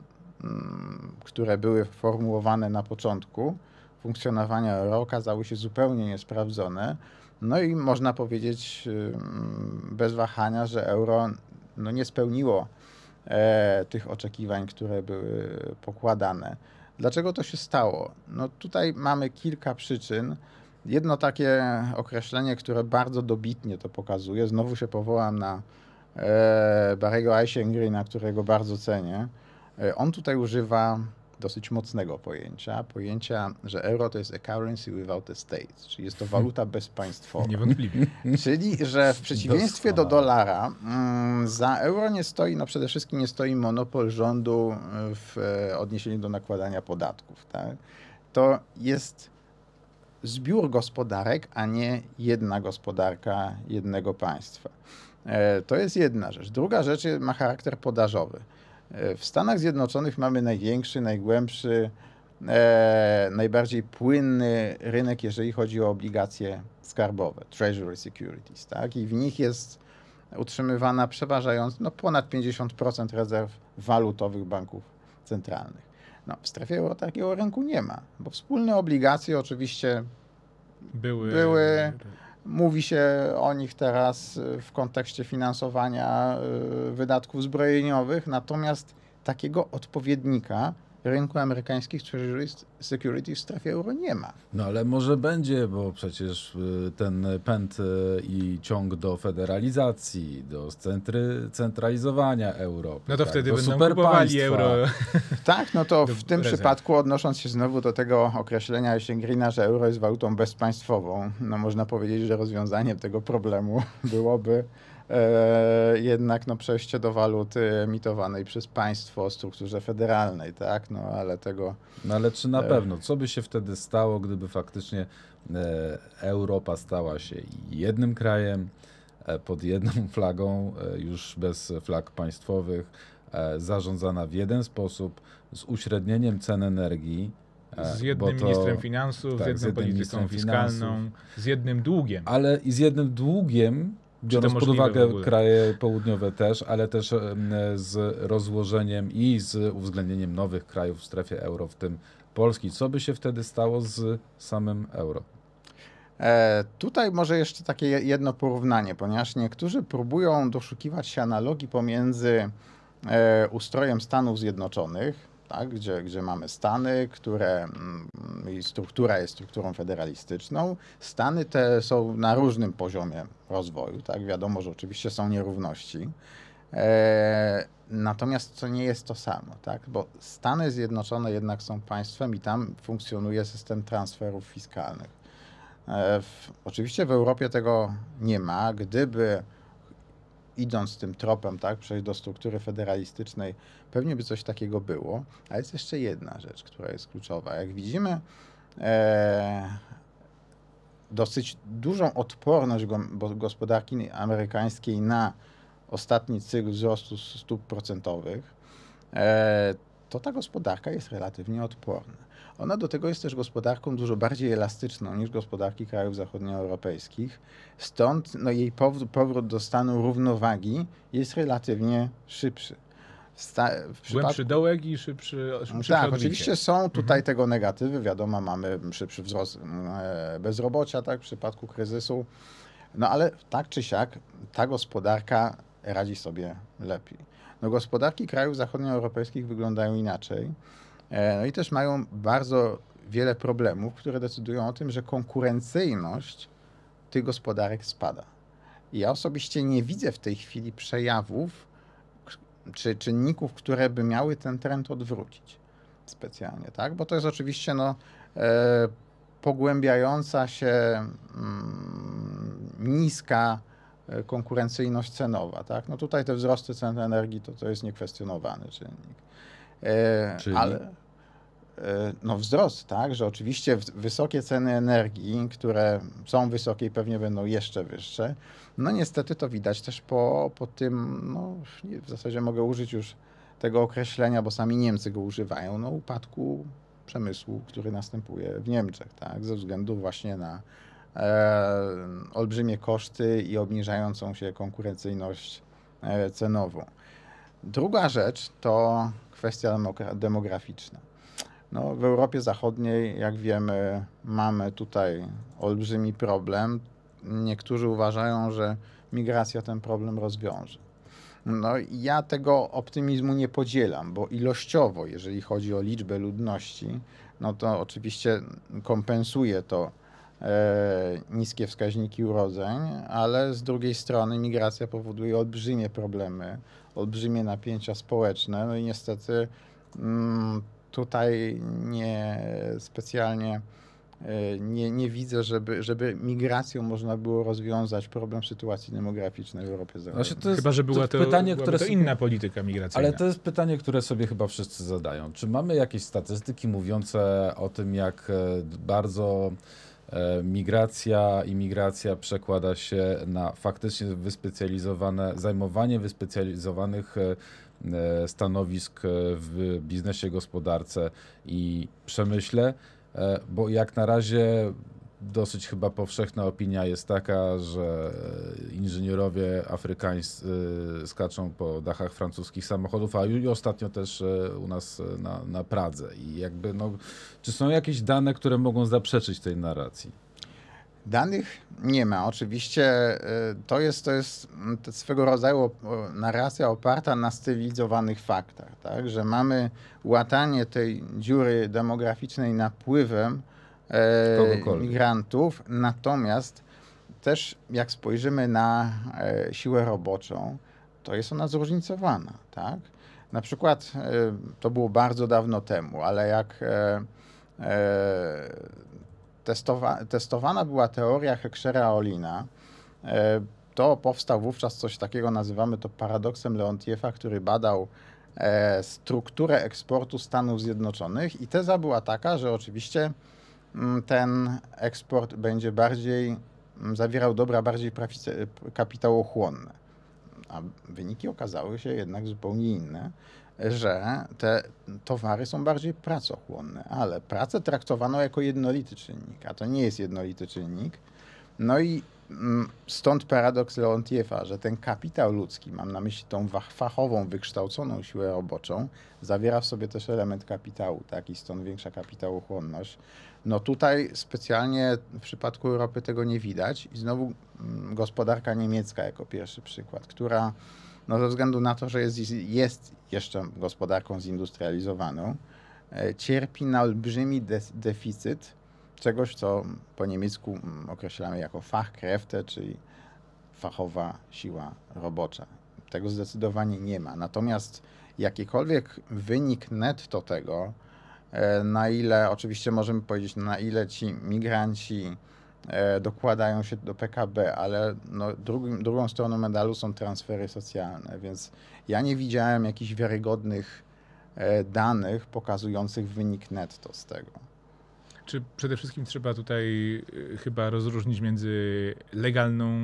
mm, które były formułowane na początku funkcjonowania euro, okazały się zupełnie niesprawdzone. No i można powiedzieć y, mm, bez wahania, że euro no, nie spełniło e, tych oczekiwań, które były pokładane. Dlaczego to się stało? No tutaj mamy kilka przyczyn. Jedno takie określenie, które bardzo dobitnie to pokazuje, znowu się powołam na e, Barry'ego Eisengrina, którego bardzo cenię. E, on tutaj używa dosyć mocnego pojęcia, pojęcia, że euro to jest a currency without a state, czyli jest to hmm. waluta bezpaństwowa. Niewątpliwie. Czyli, że w przeciwieństwie Doskonale. do dolara mm, za euro nie stoi, no przede wszystkim nie stoi monopol rządu mm, w e, odniesieniu do nakładania podatków. Tak? To jest zbiór gospodarek, a nie jedna gospodarka jednego państwa. E, to jest jedna rzecz. Druga rzecz ma charakter podażowy. E, w Stanach Zjednoczonych mamy największy, najgłębszy, e, najbardziej płynny rynek, jeżeli chodzi o obligacje skarbowe, treasury securities, tak? I w nich jest utrzymywana przeważając no, ponad 50% rezerw walutowych banków centralnych. No, w strefie euro takiego rynku nie ma, bo wspólne obligacje oczywiście były, były Mówi się o nich teraz y, w kontekście finansowania y, wydatków zbrojeniowych, natomiast takiego odpowiednika rynku amerykańskich Treasury Security w strefie euro nie ma. No ale może będzie, bo przecież y, ten pęd y, i ciąg do federalizacji, do centry, centralizowania Europy. No to tak, wtedy będą kupowali euro. Tak, no to w tym przypadku odnosząc się znowu do tego określenia jeszcze że euro jest walutą bezpaństwową, no można powiedzieć, że rozwiązaniem tego problemu byłoby E, jednak no, przejście do waluty emitowanej przez państwo o strukturze federalnej, tak? No ale tego... No ale czy na e, pewno? Co by się wtedy stało, gdyby faktycznie e, Europa stała się jednym krajem, pod jedną flagą, już bez flag państwowych, zarządzana w jeden sposób, z uśrednieniem cen energii, z jednym to, ministrem finansów, tak, z jedną z jednym polityką fiskalną, finansów. z jednym długiem. Ale i z jednym długiem, biorąc pod uwagę kraje południowe też, ale też z rozłożeniem i z uwzględnieniem nowych krajów w strefie euro, w tym Polski. Co by się wtedy stało z samym euro? E, tutaj może jeszcze takie jedno porównanie, ponieważ niektórzy próbują doszukiwać się analogii pomiędzy e, ustrojem Stanów Zjednoczonych, tak? gdzie, gdzie mamy Stany, które mm, i struktura jest strukturą federalistyczną. Stany te są na różnym poziomie rozwoju. Tak? Wiadomo, że oczywiście są nierówności. E, natomiast to nie jest to samo, tak? bo Stany Zjednoczone jednak są państwem i tam funkcjonuje system transferów fiskalnych. E, w, oczywiście w Europie tego nie ma. Gdyby idąc tym tropem, tak, przejść do struktury federalistycznej, pewnie by coś takiego było. Ale jest jeszcze jedna rzecz, która jest kluczowa. Jak widzimy, e, dosyć dużą odporność gospodarki amerykańskiej na ostatni cykl wzrostu stóp procentowych, e, to ta gospodarka jest relatywnie odporna. Ona do tego jest też gospodarką dużo bardziej elastyczną niż gospodarki krajów zachodnioeuropejskich. Stąd no, jej powrót, powrót do stanu równowagi jest relatywnie szybszy. Sta przypadku... Głębszy dołek i szybszy, szybszy Tak, odbicie. oczywiście są mhm. tutaj mhm. tego negatywy. Wiadomo, mamy szybszy wzrost e, bezrobocia tak, w przypadku kryzysu. No ale tak czy siak ta gospodarka radzi sobie lepiej. No, gospodarki krajów zachodnioeuropejskich wyglądają inaczej. E, no i też mają bardzo wiele problemów, które decydują o tym, że konkurencyjność tych gospodarek spada. Ja osobiście nie widzę w tej chwili przejawów czy czynników, które by miały ten trend odwrócić specjalnie, tak? Bo to jest oczywiście no, e, pogłębiająca się mm, niska e, konkurencyjność cenowa, tak? No tutaj te wzrosty cen energii to, to jest niekwestionowany czynnik. E, Czyli? Ale e, no wzrost, tak, że oczywiście wysokie ceny energii, które są wysokie i pewnie będą jeszcze wyższe, no niestety to widać też po, po tym, no w zasadzie mogę użyć już tego określenia, bo sami Niemcy go używają, no upadku przemysłu, który następuje w Niemczech, tak, ze względu właśnie na e, olbrzymie koszty i obniżającą się konkurencyjność e, cenową. Druga rzecz to kwestia demograficzna. No, w Europie Zachodniej, jak wiemy, mamy tutaj olbrzymi problem. Niektórzy uważają, że migracja ten problem rozwiąże. No, ja tego optymizmu nie podzielam, bo ilościowo, jeżeli chodzi o liczbę ludności, no to oczywiście kompensuje to e, niskie wskaźniki urodzeń, ale z drugiej strony migracja powoduje olbrzymie problemy olbrzymie napięcia społeczne. No i niestety mm, tutaj nie specjalnie e, nie, nie widzę, żeby, żeby migracją można było rozwiązać problem sytuacji demograficznej w Europie Zachodniej. Znaczy jest, chyba, że była to, pytanie, które to inna polityka migracyjna. Ale to jest pytanie, które sobie chyba wszyscy zadają. Czy mamy jakieś statystyki mówiące o tym, jak e, bardzo E, migracja, imigracja przekłada się na faktycznie wyspecjalizowane, zajmowanie wyspecjalizowanych e, e, stanowisk w biznesie, gospodarce i przemyśle, bo jak na razie dosyć chyba powszechna opinia jest taka, że inżynierowie afrykańscy y, skaczą po dachach francuskich samochodów, a już ostatnio też y, u nas y, na, na Pradze. I jakby, no, czy są jakieś dane, które mogą zaprzeczyć tej narracji? Danych nie ma. Oczywiście to jest, to jest mm, swego rodzaju narracja oparta na stylizowanych faktach, tak? że mamy łatanie tej dziury demograficznej napływem e, migrantów. Natomiast też jak spojrzymy na e, siłę roboczą, to jest ona zróżnicowana, tak? Na przykład e, to było bardzo dawno temu, ale jak e, e, testowa testowana była teoria Hekszera-Olina, e, to powstał wówczas coś takiego, nazywamy to paradoksem Leontiefa, który badał strukturę eksportu Stanów Zjednoczonych i teza była taka, że oczywiście Mm, ten eksport będzie bardziej mm, zawierał dobra bardziej prawice, kapitałochłonne. A wyniki okazały się jednak zupełnie inne, że te towary są bardziej pracochłonne, ale pracę traktowano jako jednolity czynnik, a to nie jest jednolity czynnik. No i mm, stąd paradoks Leontiefa, że ten kapitał ludzki, mam na myśli tą fachową, wykształconą siłę roboczą, zawiera w sobie też element kapitału, tak? I stąd większa kapitałochłonność. No tutaj specjalnie w przypadku Europy tego nie widać i znowu mm, gospodarka niemiecka jako pierwszy przykład, która no ze względu na to, że jest, jest jeszcze gospodarką zindustrializowaną, e, cierpi na olbrzymi de deficyt czegoś, co po niemiecku mm, określamy jako Fachkräfte, czyli fachowa siła robocza. Tego zdecydowanie nie ma. Natomiast jakikolwiek wynik netto tego, E, na ile, oczywiście możemy powiedzieć, na ile ci migranci e, dokładają się do PKB, ale no, drugim, drugą stroną medalu są transfery socjalne, więc ja nie widziałem jakichś wiarygodnych e, danych pokazujących wynik netto z tego. Czy przede wszystkim trzeba tutaj y, chyba rozróżnić między legalną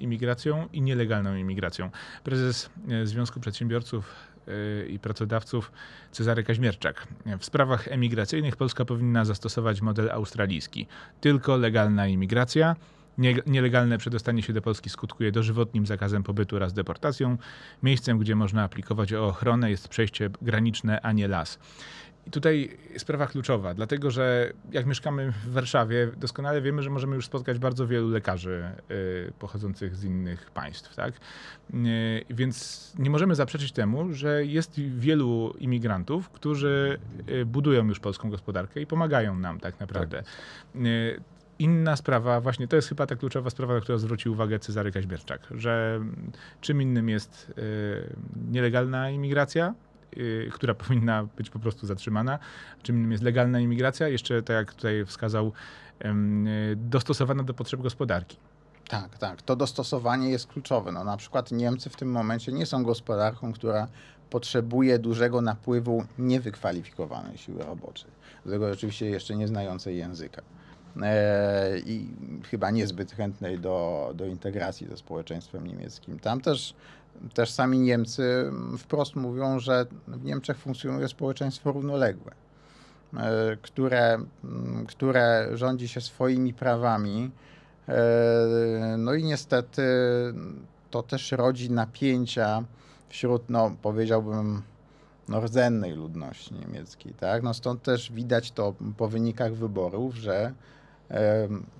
imigracją i nielegalną imigracją? Prezes y, Związku Przedsiębiorców Y, i pracodawców Cezary Kaźmierczak. W sprawach emigracyjnych Polska powinna zastosować model australijski. Tylko legalna imigracja. Nielegalne przedostanie się do Polski skutkuje dożywotnim zakazem pobytu oraz deportacją. Miejscem, gdzie można aplikować o ochronę jest przejście graniczne, a nie las. I tutaj sprawa kluczowa, dlatego że jak mieszkamy w Warszawie, doskonale wiemy, że możemy już spotkać bardzo wielu lekarzy y, pochodzących z innych państw, tak? Y, więc nie możemy zaprzeczyć temu, że jest wielu imigrantów, którzy y, budują już polską gospodarkę i pomagają nam tak naprawdę. Tak. Inna sprawa, właśnie to jest chyba ta kluczowa sprawa, na którą zwrócił uwagę Cezary Kaźmierczak, że czym innym jest nielegalna imigracja, Y, która powinna być po prostu zatrzymana. Czym innym jest legalna imigracja, jeszcze tak jak tutaj wskazał, y, dostosowana do potrzeb gospodarki. Tak, tak. To dostosowanie jest kluczowe. No, na przykład Niemcy w tym momencie nie są gospodarką, która potrzebuje dużego napływu niewykwalifikowanej siły roboczej, do tego oczywiście jeszcze nie znającej języka e, i chyba niezbyt chętnej do, do integracji ze społeczeństwem niemieckim. Tam też też sami Niemcy mm, wprost mówią, że w Niemczech funkcjonuje społeczeństwo równoległe, e, które, mm, które rządzi się swoimi prawami. E, no i niestety to też rodzi napięcia wśród, no powiedziałbym, no, rdzennej ludności niemieckiej. Tak? No, stąd też widać to po wynikach wyborów, że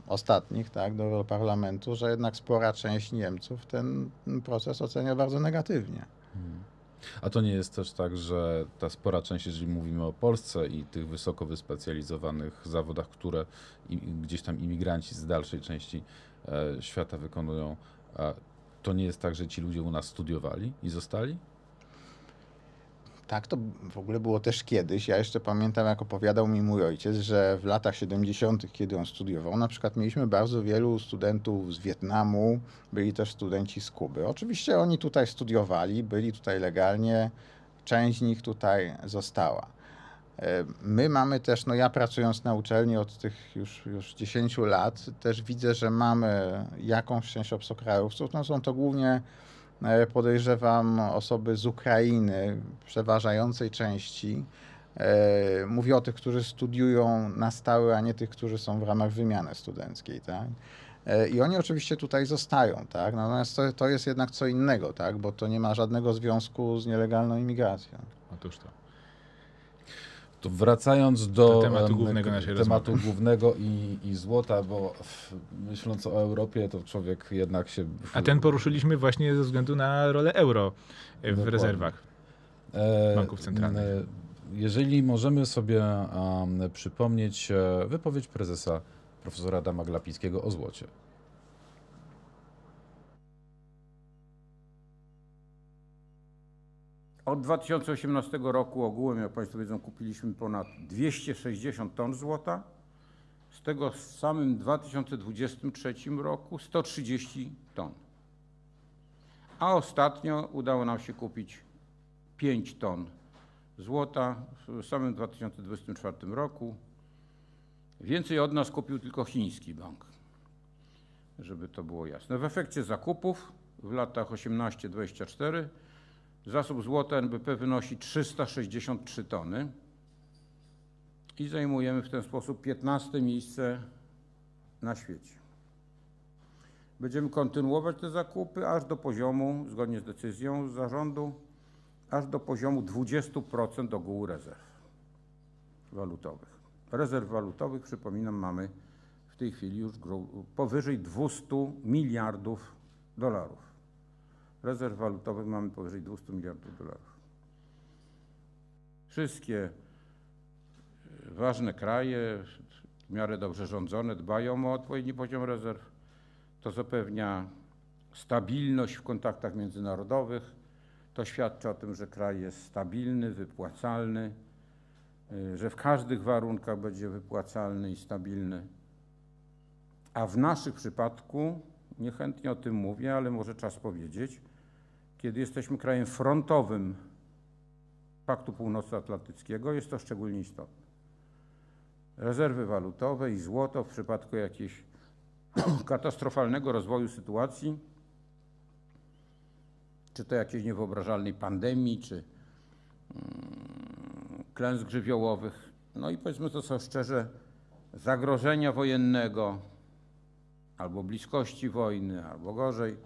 ostatnich tak, do Europarlamentu, że jednak spora część Niemców ten proces ocenia bardzo negatywnie. Hmm. A to nie jest też tak, że ta spora część, jeżeli mówimy o Polsce i tych wysoko wyspecjalizowanych zawodach, które gdzieś tam imigranci z dalszej części e, świata wykonują, to nie jest tak, że ci ludzie u nas studiowali i zostali? Tak to w ogóle było też kiedyś. Ja jeszcze pamiętam, jak opowiadał mi mój ojciec, że w latach 70., kiedy on studiował, na przykład mieliśmy bardzo wielu studentów z Wietnamu, byli też studenci z Kuby. Oczywiście oni tutaj studiowali, byli tutaj legalnie, część z nich tutaj została. E, my mamy też, no ja pracując na uczelni od tych już, już 10 lat, też widzę, że mamy jakąś część obcokrajowców. No są to głównie E, podejrzewam osoby z Ukrainy w przeważającej części. E, Mówię o tych, którzy studiują na stałe, a nie tych, którzy są w ramach wymiany studenckiej. Tak? E, I oni oczywiście tutaj zostają, tak? natomiast to, to jest jednak co innego, tak? bo to nie ma żadnego związku z nielegalną imigracją. Otóż to. Tak. To wracając do, tematu głównego, naszej tematu głównego i, i złota, bo myśląc o Europie, to człowiek jednak się. A ten poruszyliśmy właśnie ze względu na rolę euro e, w Dokładnie. rezerwach e, banków centralnych. Jeżeli możemy sobie um, przypomnieć e, wypowiedź prezesa profesora Adama Glapińskiego o złocie. Od 2018 roku ogółem, jak Państwo wiedzą, kupiliśmy ponad 260 ton złota. Z tego w samym 2023 roku 130 ton. A ostatnio udało nam się kupić 5 ton złota w samym 2024 roku. Więcej od nas kupił tylko chiński bank, żeby to było jasne. W efekcie zakupów w latach 18-24 Zasób złota NBP wynosi 363 tony i zajmujemy w ten sposób 15 miejsce na świecie. Będziemy kontynuować te zakupy aż do poziomu, zgodnie z decyzją zarządu, aż do poziomu 20% ogółu rezerw walutowych. Rezerw walutowych, przypominam, mamy w tej chwili już powyżej 200 miliardów dolarów rezerw walutowych mamy powyżej 200 miliardów dolarów. Wszystkie e, ważne kraje, w miarę dobrze rządzone, dbają o odpowiedni poziom rezerw. To zapewnia stabilność w kontaktach międzynarodowych. To świadczy o tym, że kraj jest stabilny, wypłacalny, e, że w każdych warunkach będzie wypłacalny i stabilny. A w naszym przypadku, niechętnie o tym mówię, ale może czas powiedzieć, kiedy jesteśmy krajem frontowym Paktu Północnoatlantyckiego, jest to szczególnie istotne. Rezerwy walutowe i złoto w przypadku jakiegoś katastrofalnego rozwoju sytuacji, czy to jakiejś niewyobrażalnej pandemii, czy mm, klęsk żywiołowych, no i powiedzmy to sobie szczerze, zagrożenia wojennego, albo bliskości wojny, albo gorzej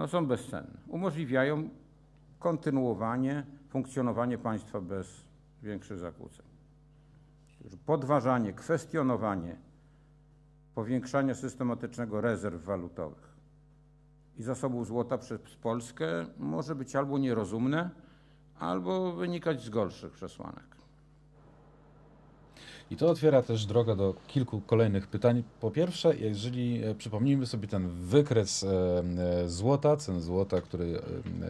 no są bezcenne. Umożliwiają kontynuowanie, funkcjonowanie państwa bez większych zakłóceń. Podważanie, kwestionowanie powiększania systematycznego rezerw walutowych i zasobów złota przez Polskę może być albo nierozumne, albo wynikać z gorszych przesłanek. I to otwiera też drogę do kilku kolejnych pytań. Po pierwsze, jeżeli e, przypomnijmy sobie ten wykres e, e, złota, cen złota, który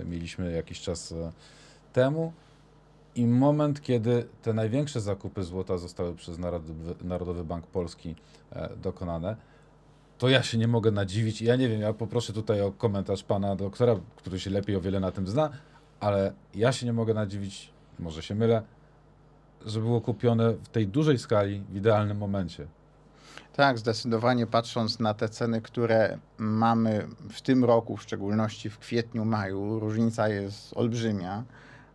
mieliśmy jakiś czas temu i moment, kiedy te największe zakupy złota zostały przez Narodowy, Narodowy Bank Polski dokonane, to ja się nie mogę nadziwić. Ja nie wiem, ja poproszę tutaj o komentarz pana doktora, który się lepiej o wiele na tym zna, ale ja się nie mogę nadziwić, może się mylę, że było kupione w tej dużej skali w idealnym momencie. Tak, zdecydowanie patrząc na te ceny, które mamy w tym roku, w szczególności w kwietniu, maju, różnica jest olbrzymia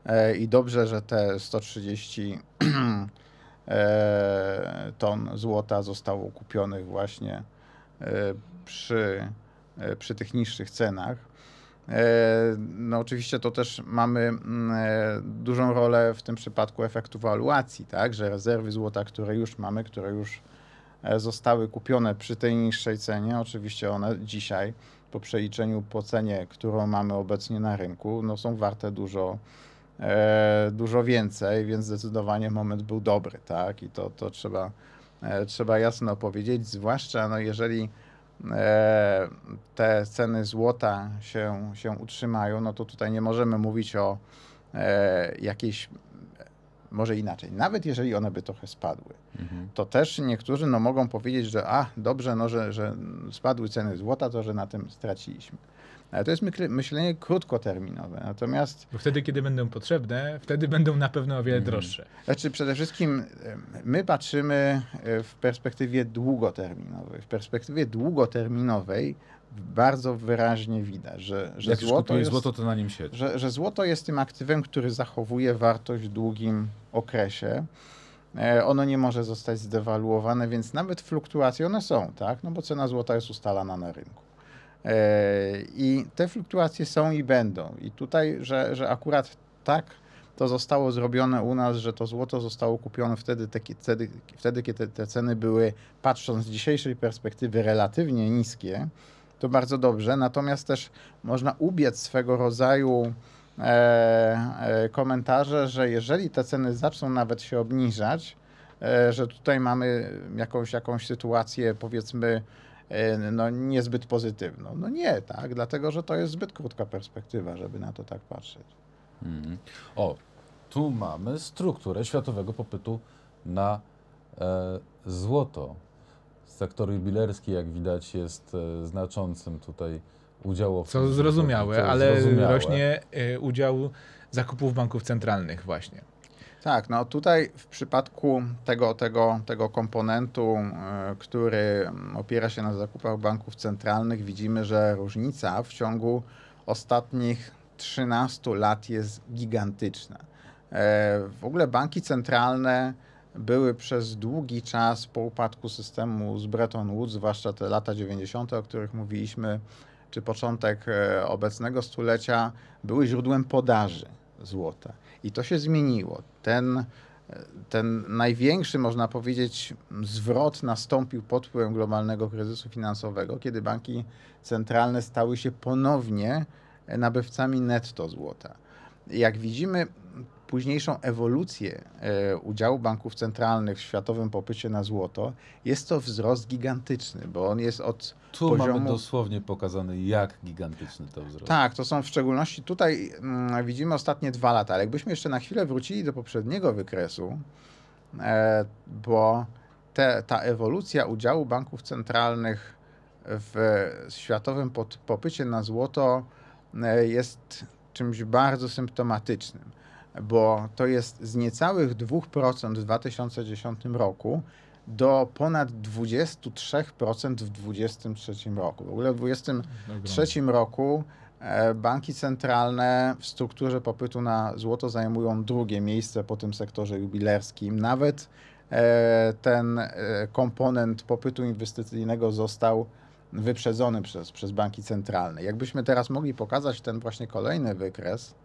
e, i dobrze, że te 130 e, ton złota zostało kupionych właśnie e, przy, przy tych niższych cenach. E, no oczywiście to też mamy mm, e, dużą rolę w tym przypadku efektu waluacji, tak, że rezerwy złota, które już mamy, które już e, zostały kupione przy tej niższej cenie, oczywiście one dzisiaj po przeliczeniu po cenie, którą mamy obecnie na rynku, no są warte dużo, dużo więcej, więc zdecydowanie moment był dobry, tak, i to, to trzeba, trzeba jasno powiedzieć, zwłaszcza no jeżeli E, te ceny złota się, się utrzymają, no to tutaj nie możemy mówić o e, jakiejś może inaczej, nawet jeżeli one by trochę spadły, mhm. to też niektórzy no, mogą powiedzieć, że a, dobrze, no, że, że spadły ceny złota, to że na tym straciliśmy. Ale to jest myślenie krótkoterminowe. Natomiast. Bo wtedy, kiedy będą potrzebne, wtedy będą na pewno o wiele mhm. droższe. Znaczy, przede wszystkim my patrzymy e, w perspektywie długoterminowej. W perspektywie długoterminowej bardzo wyraźnie widać, że, że Jak złoto, jest, złoto, to na nim siedzi. Że, że złoto jest tym aktywem, który zachowuje wartość w długim okresie. E, ono nie może zostać zdewaluowane, więc nawet fluktuacje one są, tak? No bo cena złota jest ustalana na rynku. E, I te fluktuacje są i będą. I tutaj, że, że akurat tak to zostało zrobione u nas, że to złoto zostało kupione wtedy, te, wtedy, wtedy kiedy te ceny były, patrząc z dzisiejszej perspektywy, relatywnie niskie, to bardzo dobrze. Natomiast też można ubiec swego rodzaju e, e, komentarze, że jeżeli te ceny zaczną nawet się obniżać, e, że tutaj mamy jakąś, jakąś sytuację, powiedzmy, Y, no, niezbyt pozytywną. No nie, tak, dlatego że to jest zbyt krótka perspektywa, żeby na to tak patrzeć. Mm. O, tu mamy strukturę światowego popytu na e, złoto. Sektor jubilerski, jak widać, jest e, znaczącym tutaj udziałowcem. Co zrozumiałe, ale zrozumiałe. rośnie e, udział zakupów banków centralnych właśnie. Tak, no tutaj w przypadku tego, tego, tego komponentu, e, który mm, opiera się na zakupach banków centralnych, widzimy, że różnica w ciągu ostatnich 13 lat jest gigantyczna. E, w ogóle banki centralne były przez długi czas po upadku systemu z Bretton Woods, zwłaszcza te lata 90., o których mówiliśmy, czy początek e, obecnego stulecia, były źródłem podaży złota. I to się zmieniło. Ten, ten największy, można powiedzieć, zwrot nastąpił pod wpływem globalnego kryzysu finansowego, kiedy banki centralne stały się ponownie nabywcami netto złota. Jak widzimy, późniejszą ewolucję e, udziału banków centralnych w światowym popycie na złoto, jest to wzrost gigantyczny, bo on jest od tu poziomu... mamy dosłownie pokazany, jak gigantyczny to wzrost. Tak, to są w szczególności tutaj mm, widzimy ostatnie dwa lata, ale jakbyśmy jeszcze na chwilę wrócili do poprzedniego wykresu, e, bo te, ta ewolucja udziału banków centralnych w światowym popycie na złoto e, jest czymś bardzo symptomatycznym bo to jest z niecałych 2% w 2010 roku do ponad 23% w 2023 roku. W ogóle w 2023 roku e, banki centralne w strukturze popytu na złoto zajmują drugie miejsce po tym sektorze jubilerskim. Nawet e, ten e, komponent popytu inwestycyjnego został wyprzedzony przez, przez banki centralne. Jakbyśmy teraz mogli pokazać ten właśnie kolejny wykres,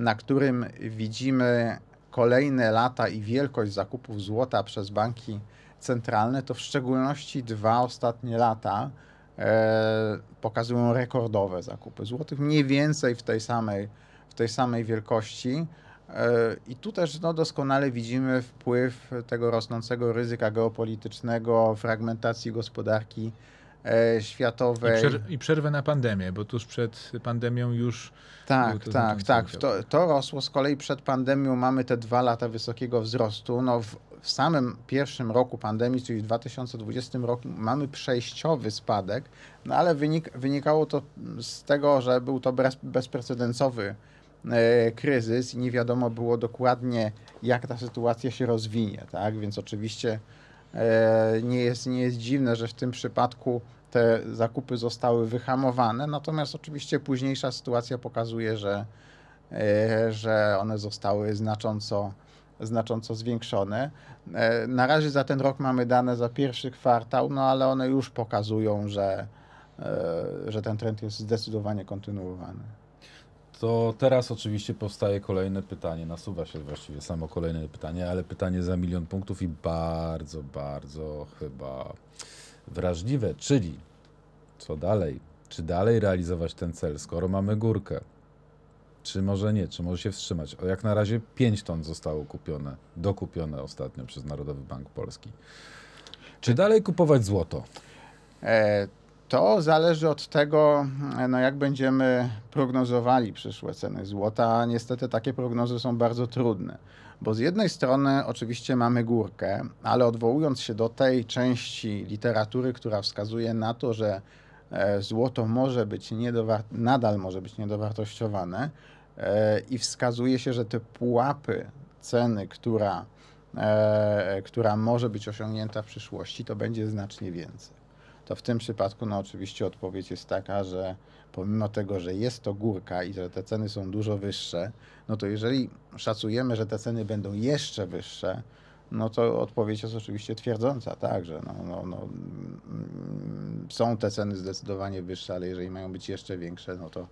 na którym widzimy kolejne lata i wielkość zakupów złota przez banki centralne, to w szczególności dwa ostatnie lata e, pokazują rekordowe zakupy złotych, mniej więcej w tej samej, w tej samej wielkości. E, I tu też no, doskonale widzimy wpływ tego rosnącego ryzyka geopolitycznego, fragmentacji gospodarki E, światowej. I, I, przerwę na pandemię, bo tuż przed pandemią już. Tak, tak, tak. To, to, rosło z kolei przed pandemią. Mamy te dwa lata wysokiego wzrostu. No w, w samym pierwszym roku pandemii, czyli w 2020 roku, mamy przejściowy spadek, no ale wynik, wynikało to z tego, że był to bez, bezprecedensowy e, kryzys i nie wiadomo było dokładnie, jak ta sytuacja się rozwinie, tak? Więc oczywiście E, nie jest, nie jest dziwne, że w tym przypadku te zakupy zostały wyhamowane, natomiast oczywiście późniejsza sytuacja pokazuje, że, e, że one zostały znacząco, znacząco zwiększone. E, na razie za ten rok mamy dane za pierwszy kwartał, no ale one już pokazują, że, że ten trend jest zdecydowanie kontynuowany. To teraz oczywiście powstaje kolejne pytanie, nasuwa się właściwie samo kolejne pytanie, ale pytanie za milion punktów i bardzo, bardzo chyba wrażliwe, czyli co dalej? Czy dalej realizować ten cel, skoro mamy górkę? Czy może nie? Czy może się wstrzymać? O, jak na razie 5 ton zostało kupione, dokupione ostatnio przez Narodowy Bank Polski. Czy dalej kupować złoto? E to zależy od tego, no jak będziemy prognozowali przyszłe ceny złota. Niestety takie prognozy są bardzo trudne, bo z jednej strony oczywiście mamy górkę, ale odwołując się do tej części literatury, która wskazuje na to, że e, złoto może być niedowar- nadal może być niedowartościowane e, i wskazuje się, że te pułapy ceny, która, e, która może być osiągnięta w przyszłości, to będzie znacznie więcej to w tym przypadku no oczywiście odpowiedź jest taka, że pomimo tego, że jest to górka i że te ceny są dużo wyższe, no to jeżeli szacujemy, że te ceny będą jeszcze wyższe, no to odpowiedź jest oczywiście twierdząca, tak, że no, no, no, mm, są te ceny zdecydowanie wyższe, ale jeżeli mają być jeszcze większe, no to...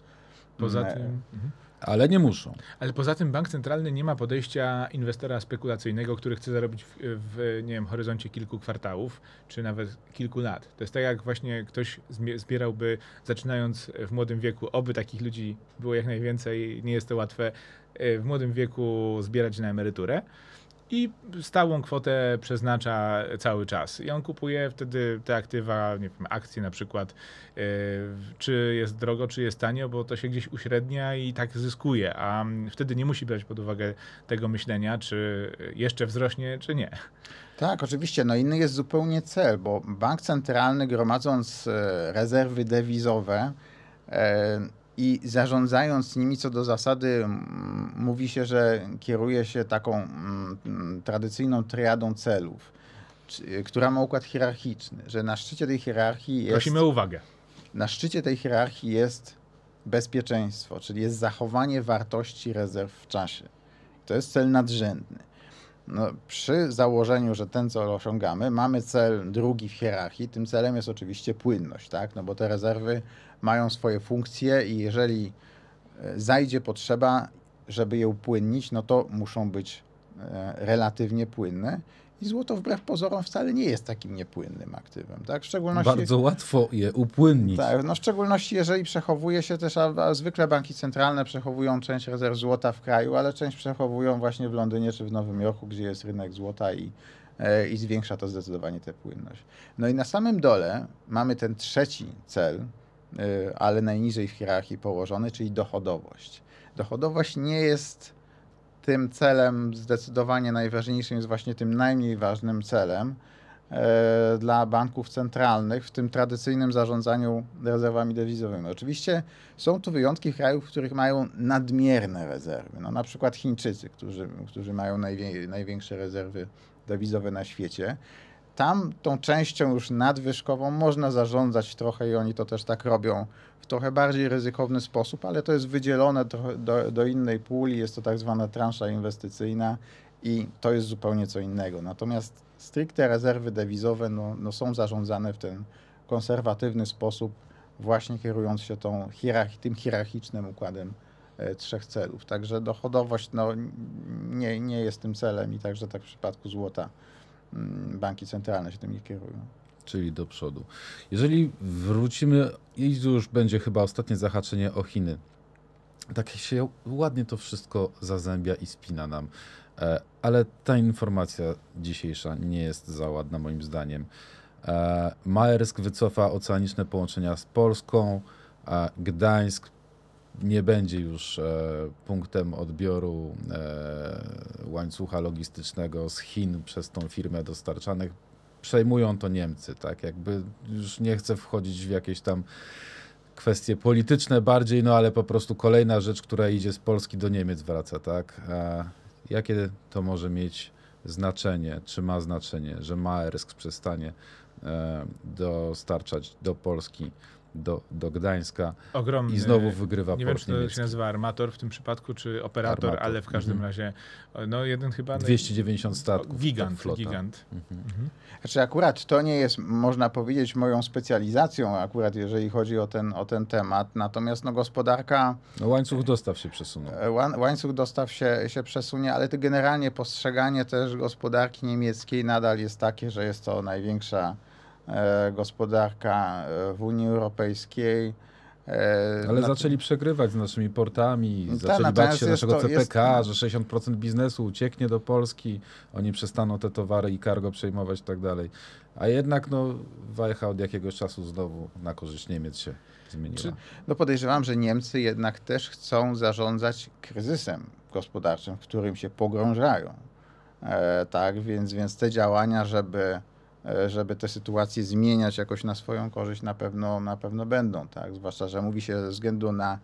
Poza mm, tym... E, mhm. Ale nie muszą. Ale poza tym bank centralny nie ma podejścia inwestora spekulacyjnego, który chce zarobić w, w nie wiem, horyzoncie kilku kwartałów, czy nawet kilku lat. To jest tak, jak właśnie ktoś zbierałby, zaczynając w młodym wieku, oby takich ludzi było jak najwięcej, nie jest to łatwe, y, w młodym wieku zbierać na emeryturę i stałą kwotę przeznacza cały czas. I on kupuje wtedy te aktywa, nie wiem, akcje na przykład, e, czy jest drogo, czy jest tanio, bo to się gdzieś uśrednia i tak zyskuje, a mm, wtedy nie musi brać pod uwagę tego myślenia, czy jeszcze wzrośnie, czy nie. Tak, oczywiście. No inny jest zupełnie cel, bo bank centralny gromadząc e, rezerwy dewizowe, e, i zarządzając nimi co do zasady mówi się, że kieruje się taką tradycyjną triadą celów, która ma układ hierarchiczny, że na szczycie tej hierarchii jest... Prosimy o uwagę. Na szczycie tej hierarchii jest bezpieczeństwo, czyli jest zachowanie wartości rezerw w czasie. To jest cel nadrzędny. No, przy założeniu, że ten cel osiągamy, mamy cel drugi w hierarchii, tym celem jest oczywiście płynność, tak? No bo te rezerwy mają swoje funkcje i jeżeli e, zajdzie potrzeba, żeby je upłynnić, no to muszą być e, relatywnie płynne i złoto wbrew pozorom wcale nie jest takim niepłynnym aktywem. Tak? W szczególności, Bardzo łatwo je upłynnić. Tak, no w szczególności jeżeli przechowuje się też, a, a zwykle banki centralne przechowują część rezerw złota w kraju, ale część przechowują właśnie w Londynie czy w Nowym Jorku, gdzie jest rynek złota i, e, i zwiększa to zdecydowanie tę płynność. No i na samym dole mamy ten trzeci cel, e, ale najniżej w hierarchii położony, czyli dochodowość. Dochodowość nie jest tym celem zdecydowanie najważniejszym jest właśnie tym najmniej ważnym celem e, dla banków centralnych w tym tradycyjnym zarządzaniu rezerwami dewizowymi. Oczywiście są tu wyjątki krajów, w których mają nadmierne rezerwy. No, na przykład Chińczycy, którzy, którzy mają najwie, największe rezerwy dewizowe na świecie. Tam tą częścią już nadwyżkową można zarządzać trochę i oni to też tak robią w trochę bardziej ryzykowny sposób, ale to jest wydzielone do, do innej puli, jest to tak zwana transza inwestycyjna i to jest zupełnie co innego. Natomiast stricte rezerwy dewizowe no, no są zarządzane w ten konserwatywny sposób, właśnie kierując się tą hierarchi tym hierarchicznym układem e, trzech celów. Także dochodowość no, nie, nie jest tym celem i także tak w przypadku złota mm, banki centralne się tym nie kierują czyli do przodu. Jeżeli wrócimy, i już będzie chyba ostatnie zahaczenie o Chiny. Tak się ładnie to wszystko zazębia i spina nam. E, ale ta informacja dzisiejsza nie jest za ładna moim zdaniem. E, Maersk wycofa oceaniczne połączenia z Polską. a Gdańsk nie będzie już e, punktem odbioru łańcucha logistycznego z Chin przez tą firmę dostarczanych przejmują to Niemcy, tak? Jakby już nie chcę wchodzić w jakieś tam kwestie polityczne bardziej, no ale po prostu kolejna rzecz, która idzie z Polski do Niemiec wraca, tak? A jakie to może mieć znaczenie, czy ma znaczenie, że Maersk przestanie e, dostarczać do Polski do, do Gdańska Ogromny, i znowu wygrywa Nie wiem, czy to się nazywa armator w tym przypadku, czy operator, armator. ale w każdym mhm. razie no jeden chyba... 290 statków. Tak, gigant, gigant. Mhm. Mhm. Znaczy akurat to nie jest, można powiedzieć, moją specjalizacją akurat, jeżeli chodzi o ten, o ten temat, natomiast no gospodarka... No, łańcuch dostaw się przesunie. Łańcuch dostaw się, się przesunie, ale to generalnie postrzeganie też gospodarki niemieckiej nadal jest takie, że jest to największa E, gospodarka e, w Unii Europejskiej. E, Ale na... zaczęli przegrywać z naszymi portami, tak, zaczęli bać się naszego to, CPK, jest... że 60% biznesu ucieknie do Polski, oni przestaną te towary i cargo przejmować i tak dalej. A jednak no, wajcha od jakiegoś czasu znowu na korzyść Niemiec się zmieniła. Czy... No podejrzewam, że Niemcy jednak też chcą zarządzać kryzysem gospodarczym, w którym się pogrążają. E, tak, więc, więc te działania, żeby E, żeby te sytuacje zmieniać jakoś na swoją korzyść, na pewno, na pewno będą. Tak? Zwłaszcza, że mówi się ze względu na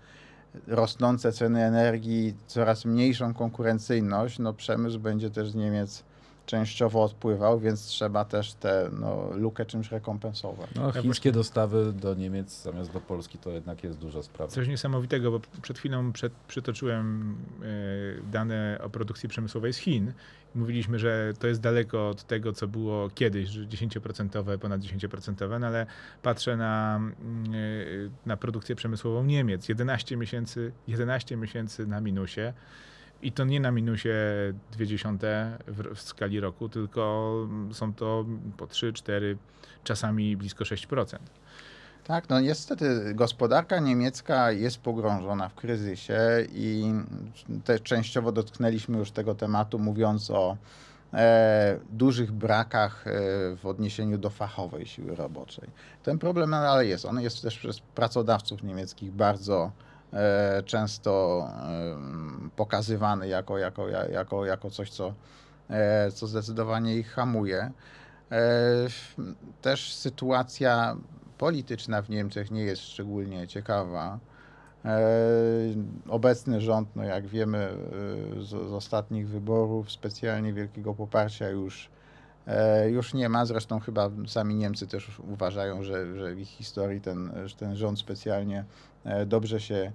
rosnące ceny energii, coraz mniejszą konkurencyjność, no przemysł będzie też z Niemiec częściowo odpływał, więc trzeba też tę no, lukę czymś rekompensować. No, chińskie dostawy do Niemiec zamiast do Polski to jednak jest duża sprawa. Coś niesamowitego, bo przed chwilą przed, przytoczyłem e, dane o produkcji przemysłowej z Chin. Mówiliśmy, że to jest daleko od tego, co było kiedyś, że 10%, ponad 10%, no ale patrzę na, e, na produkcję przemysłową Niemiec. 11 miesięcy, 11 miesięcy na minusie. I to nie na minusie 20 w, w skali roku, tylko są to po 3, 4, czasami blisko 6%. Tak, no niestety gospodarka niemiecka jest pogrążona w kryzysie i też częściowo dotknęliśmy już tego tematu, mówiąc o e, dużych brakach e, w odniesieniu do fachowej siły roboczej. Ten problem nadal jest. On jest też przez pracodawców niemieckich bardzo E, często pokazywany jako, jako, jako, jako coś, co, e, co zdecydowanie ich hamuje. E, też sytuacja polityczna w Niemczech nie jest szczególnie ciekawa. Obecny rząd, no jak wiemy z, z ostatnich wyborów, specjalnie wielkiego poparcia już E, już nie ma. Zresztą chyba sami Niemcy też uważają, że, że w ich historii ten, ten rząd specjalnie e, dobrze się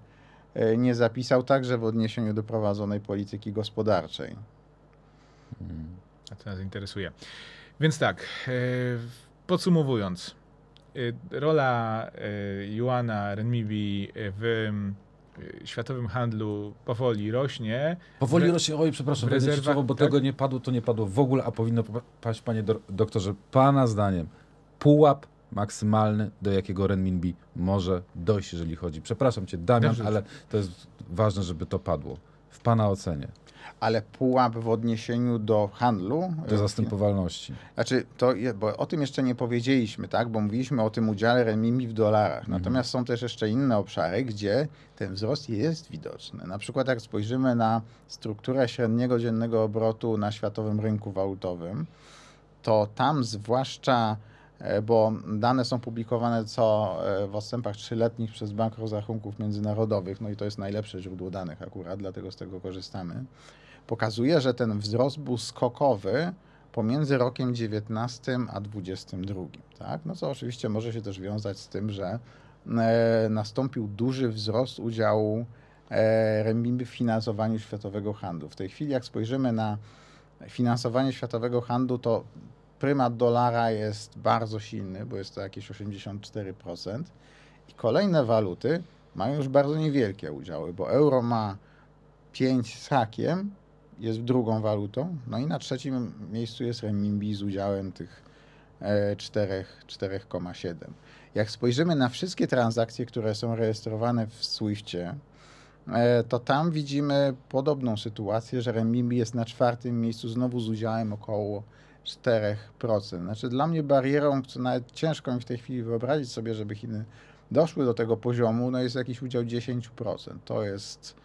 e, nie zapisał, także w odniesieniu do prowadzonej polityki gospodarczej. Mhm. A to nas interesuje. Więc tak, podsumowując, rola Juana Renmibi w światowym handlu powoli rośnie. Powoli Re... rośnie, oj, przepraszam, rezerwa, bo tak? tego nie padło, to nie padło w ogóle, a powinno paść, panie do, doktorze, pana zdaniem, pułap maksymalny, do jakiego renminbi może dojść, jeżeli chodzi. Przepraszam cię, Damian, Dobrze. ale to jest ważne, żeby to padło. W pana ocenie ale pułap w odniesieniu do handlu. Do e, zastępowalności. Znaczy, to, bo o tym jeszcze nie powiedzieliśmy, tak? bo mówiliśmy o tym udziale remimi w dolarach. Mhm. Natomiast mhm. są też jeszcze inne obszary, gdzie ten wzrost jest widoczny. Na przykład, jak spojrzymy na strukturę średniego dziennego obrotu na światowym rynku walutowym, to tam zwłaszcza e, bo dane są publikowane co e, w odstępach trzyletnich przez Bank Rozrachunków Międzynarodowych, no i to jest najlepsze źródło danych akurat, dlatego z tego korzystamy pokazuje, że ten wzrost był skokowy pomiędzy rokiem 19 a 22. Tak? No co oczywiście może się też wiązać z tym, że e, nastąpił duży wzrost udziału e, renminbi w finansowaniu światowego handlu. W tej chwili, jak spojrzymy na finansowanie światowego handlu, to prymat dolara jest bardzo silny, bo jest to jakieś 84%. I kolejne waluty mają już bardzo niewielkie udziały, bo euro ma 5 z hakiem, jest drugą walutą. No i na trzecim miejscu jest renminbi z udziałem tych 4,7. E, Jak spojrzymy na wszystkie transakcje, które są rejestrowane w Swiftie, e, to tam widzimy podobną sytuację, że renminbi jest na czwartym miejscu znowu z udziałem około 4%. Znaczy dla mnie barierą, co nawet ciężko mi w tej chwili wyobrazić sobie, żeby Chiny doszły do tego poziomu, no jest jakiś udział 10%. To jest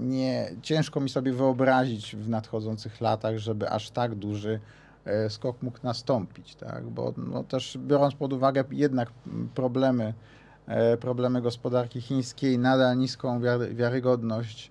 nie, ciężko mi sobie wyobrazić w nadchodzących latach, żeby aż tak duży e, skok mógł nastąpić, tak? bo no, też biorąc pod uwagę jednak problemy, e, problemy gospodarki chińskiej, nadal niską wiarygodność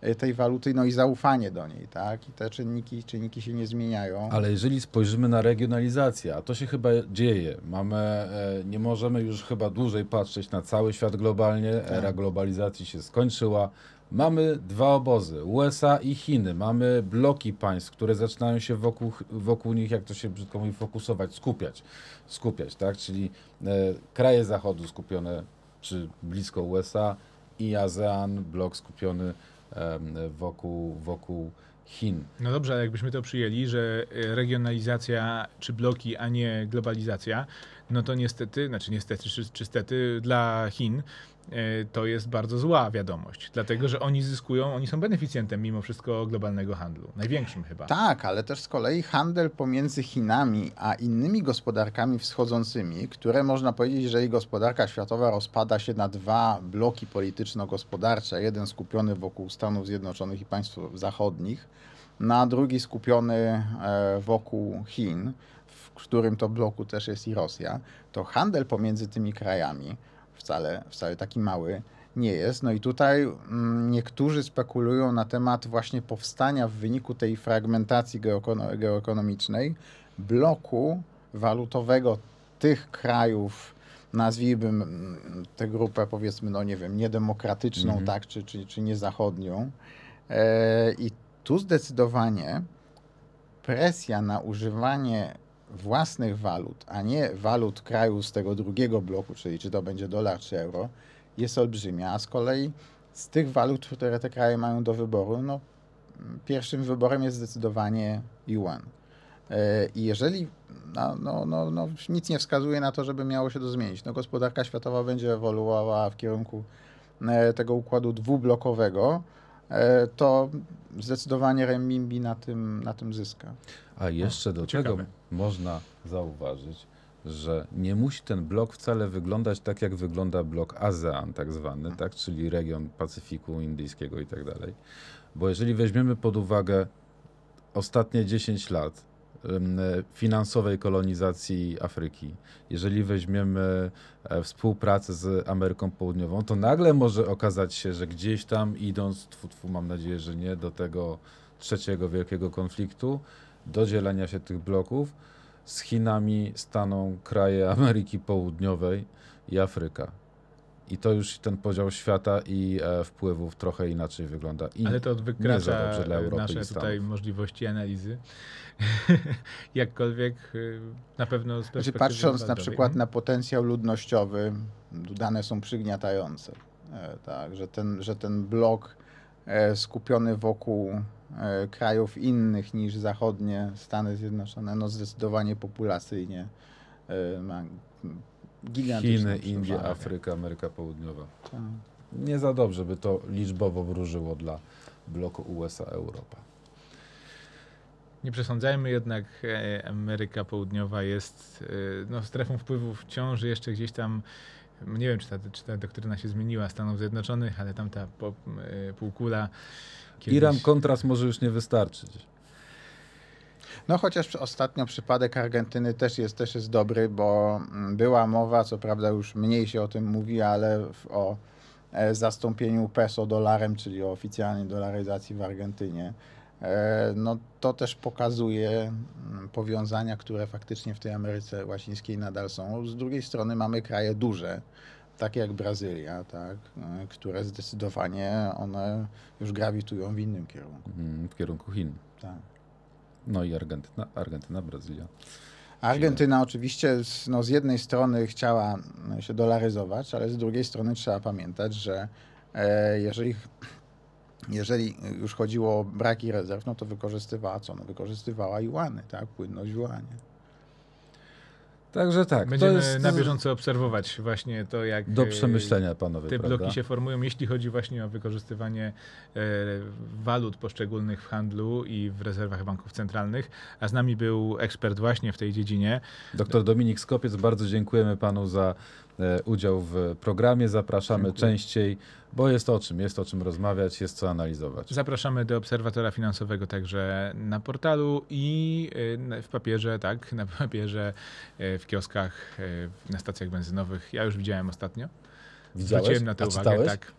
e, tej waluty, no i zaufanie do niej, tak? I te czynniki, czynniki się nie zmieniają. Ale jeżeli spojrzymy na regionalizację, a to się chyba dzieje, mamy, nie możemy już chyba dłużej patrzeć na cały świat globalnie, tak. era globalizacji się skończyła, Mamy dwa obozy, USA i Chiny. Mamy bloki państw, które zaczynają się wokół, wokół nich, jak to się brzydko mówi, fokusować, skupiać. Skupiać, tak? Czyli e, kraje zachodu skupione czy blisko USA i ASEAN, blok skupiony e, wokół, wokół Chin. No dobrze, ale jakbyśmy to przyjęli, że e, regionalizacja czy bloki, a nie globalizacja, no to niestety, znaczy niestety czy, czy stety dla Chin e, to jest bardzo zła wiadomość, dlatego że oni zyskują, oni są beneficjentem mimo wszystko globalnego handlu, największym chyba. Tak, ale też z kolei handel pomiędzy Chinami a innymi gospodarkami wschodzącymi, które można powiedzieć, że ich gospodarka światowa rozpada się na dwa bloki polityczno-gospodarcze, jeden skupiony wokół Stanów Zjednoczonych i państw zachodnich, na drugi skupiony e, wokół Chin którym to bloku też jest i Rosja, to handel pomiędzy tymi krajami wcale, wcale taki mały nie jest. No i tutaj mm, niektórzy spekulują na temat właśnie powstania w wyniku tej fragmentacji geoekonomicznej bloku walutowego tych krajów, nazwijmy mm, tę grupę powiedzmy, no nie wiem, niedemokratyczną, mhm. tak, czy, czy, czy niezachodnią. E, I tu zdecydowanie presja na używanie własnych walut, a nie walut kraju z tego drugiego bloku, czyli czy to będzie dolar czy euro, jest olbrzymia, a z kolei z tych walut, które te kraje mają do wyboru, no pierwszym wyborem jest zdecydowanie yuan. E, I jeżeli no, no, no, no, nic nie wskazuje na to, żeby miało się to zmienić, no, gospodarka światowa będzie ewoluowała w kierunku e, tego układu dwublokowego, e, to zdecydowanie renminbi na tym, na tym zyska. A jeszcze do no, Ciekawe. tego można zauważyć, że nie musi ten blok wcale wyglądać tak, jak wygląda blok ASEAN tak zwany, tak? czyli region Pacyfiku Indyjskiego i tak dalej. Bo jeżeli weźmiemy pod uwagę ostatnie 10 lat finansowej kolonizacji Afryki, jeżeli weźmiemy e, współpracę z Ameryką Południową, to nagle może okazać się, że gdzieś tam idąc, tfu, tfu, mam nadzieję, że nie, do tego trzeciego wielkiego konfliktu, do dzielenia się tych bloków. Z Chinami staną kraje Ameryki Południowej i Afryka. I to już ten podział świata i e, wpływów trochę inaczej wygląda. I Ale to wykracza dobrze dla Europy nasze tutaj możliwości analizy. Jakkolwiek y, na pewno z znaczy, Patrząc na przykład na potencjał ludnościowy, dane są przygniatające. E, tak, że ten, że ten blok E, skupiony wokół e, krajów innych niż zachodnie Stany Zjednoczone, no zdecydowanie populacyjnie e, ma gigantyczne Chiny, Indie, Afryka, Ameryka Południowa. Tak. Nie za dobrze by to liczbowo wróżyło dla bloku USA-Europa. Nie przesądzajmy jednak, Ameryka Południowa jest no, strefą wpływu wciąż jeszcze gdzieś tam nie wiem, czy ta, czy ta doktryna się zmieniła Stanów Zjednoczonych, ale tamta pop, e, półkula. Kiedyś... Iran kontrast może już nie wystarczyć. No chociaż ostatnio przypadek Argentyny też jest, też jest dobry, bo mm, była mowa, co prawda już mniej się o tym mówi, ale o e, zastąpieniu peso dolarem, czyli o oficjalnej dolaryzacji w Argentynie. E, no to też pokazuje mm, powiązania, które faktycznie w tej Ameryce Łacińskiej nadal są. Z drugiej strony mamy kraje duże, takie jak Brazylia, tak, e, które zdecydowanie one już grawitują w innym kierunku. Mhm, w kierunku Chin. Tak. No i Argentyna, Argentyna Brazylia. Argentyna oczywiście z, no, z jednej strony chciała mm, się dolaryzować, ale z drugiej strony trzeba pamiętać, że e, jeżeli jeżeli już chodziło o braki rezerw, no to wykorzystywała co? No wykorzystywała juany, tak? Płynność w juanie. Także tak. Będziemy jest... na bieżąco obserwować właśnie to, jak Do e, przemyślenia, panowie, te prawda? bloki się formują, jeśli chodzi właśnie o wykorzystywanie e, walut poszczególnych w handlu i w rezerwach banków centralnych. A z nami był ekspert właśnie w tej dziedzinie. Doktor Dominik Skopiec, bardzo dziękujemy panu za E, udział w programie. Zapraszamy Dziękuję. częściej, bo jest o czym, jest o czym rozmawiać, jest co analizować. Zapraszamy do obserwatora finansowego także na portalu i e, w papierze, tak, na papierze, e, w kioskach, na stacjach benzynowych. Ja już widziałem ostatnio. Widziałeś? Zwróciłem na to A uwagę, czytałeś? tak.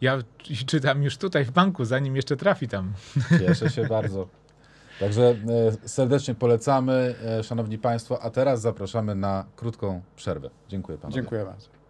Ja czytam już tutaj w banku, zanim jeszcze trafi tam. Cieszę się bardzo. Także e, serdecznie polecamy, e, Szanowni Państwo, a teraz zapraszamy na krótką przerwę. Dziękuję Panu. Dziękuję bardzo.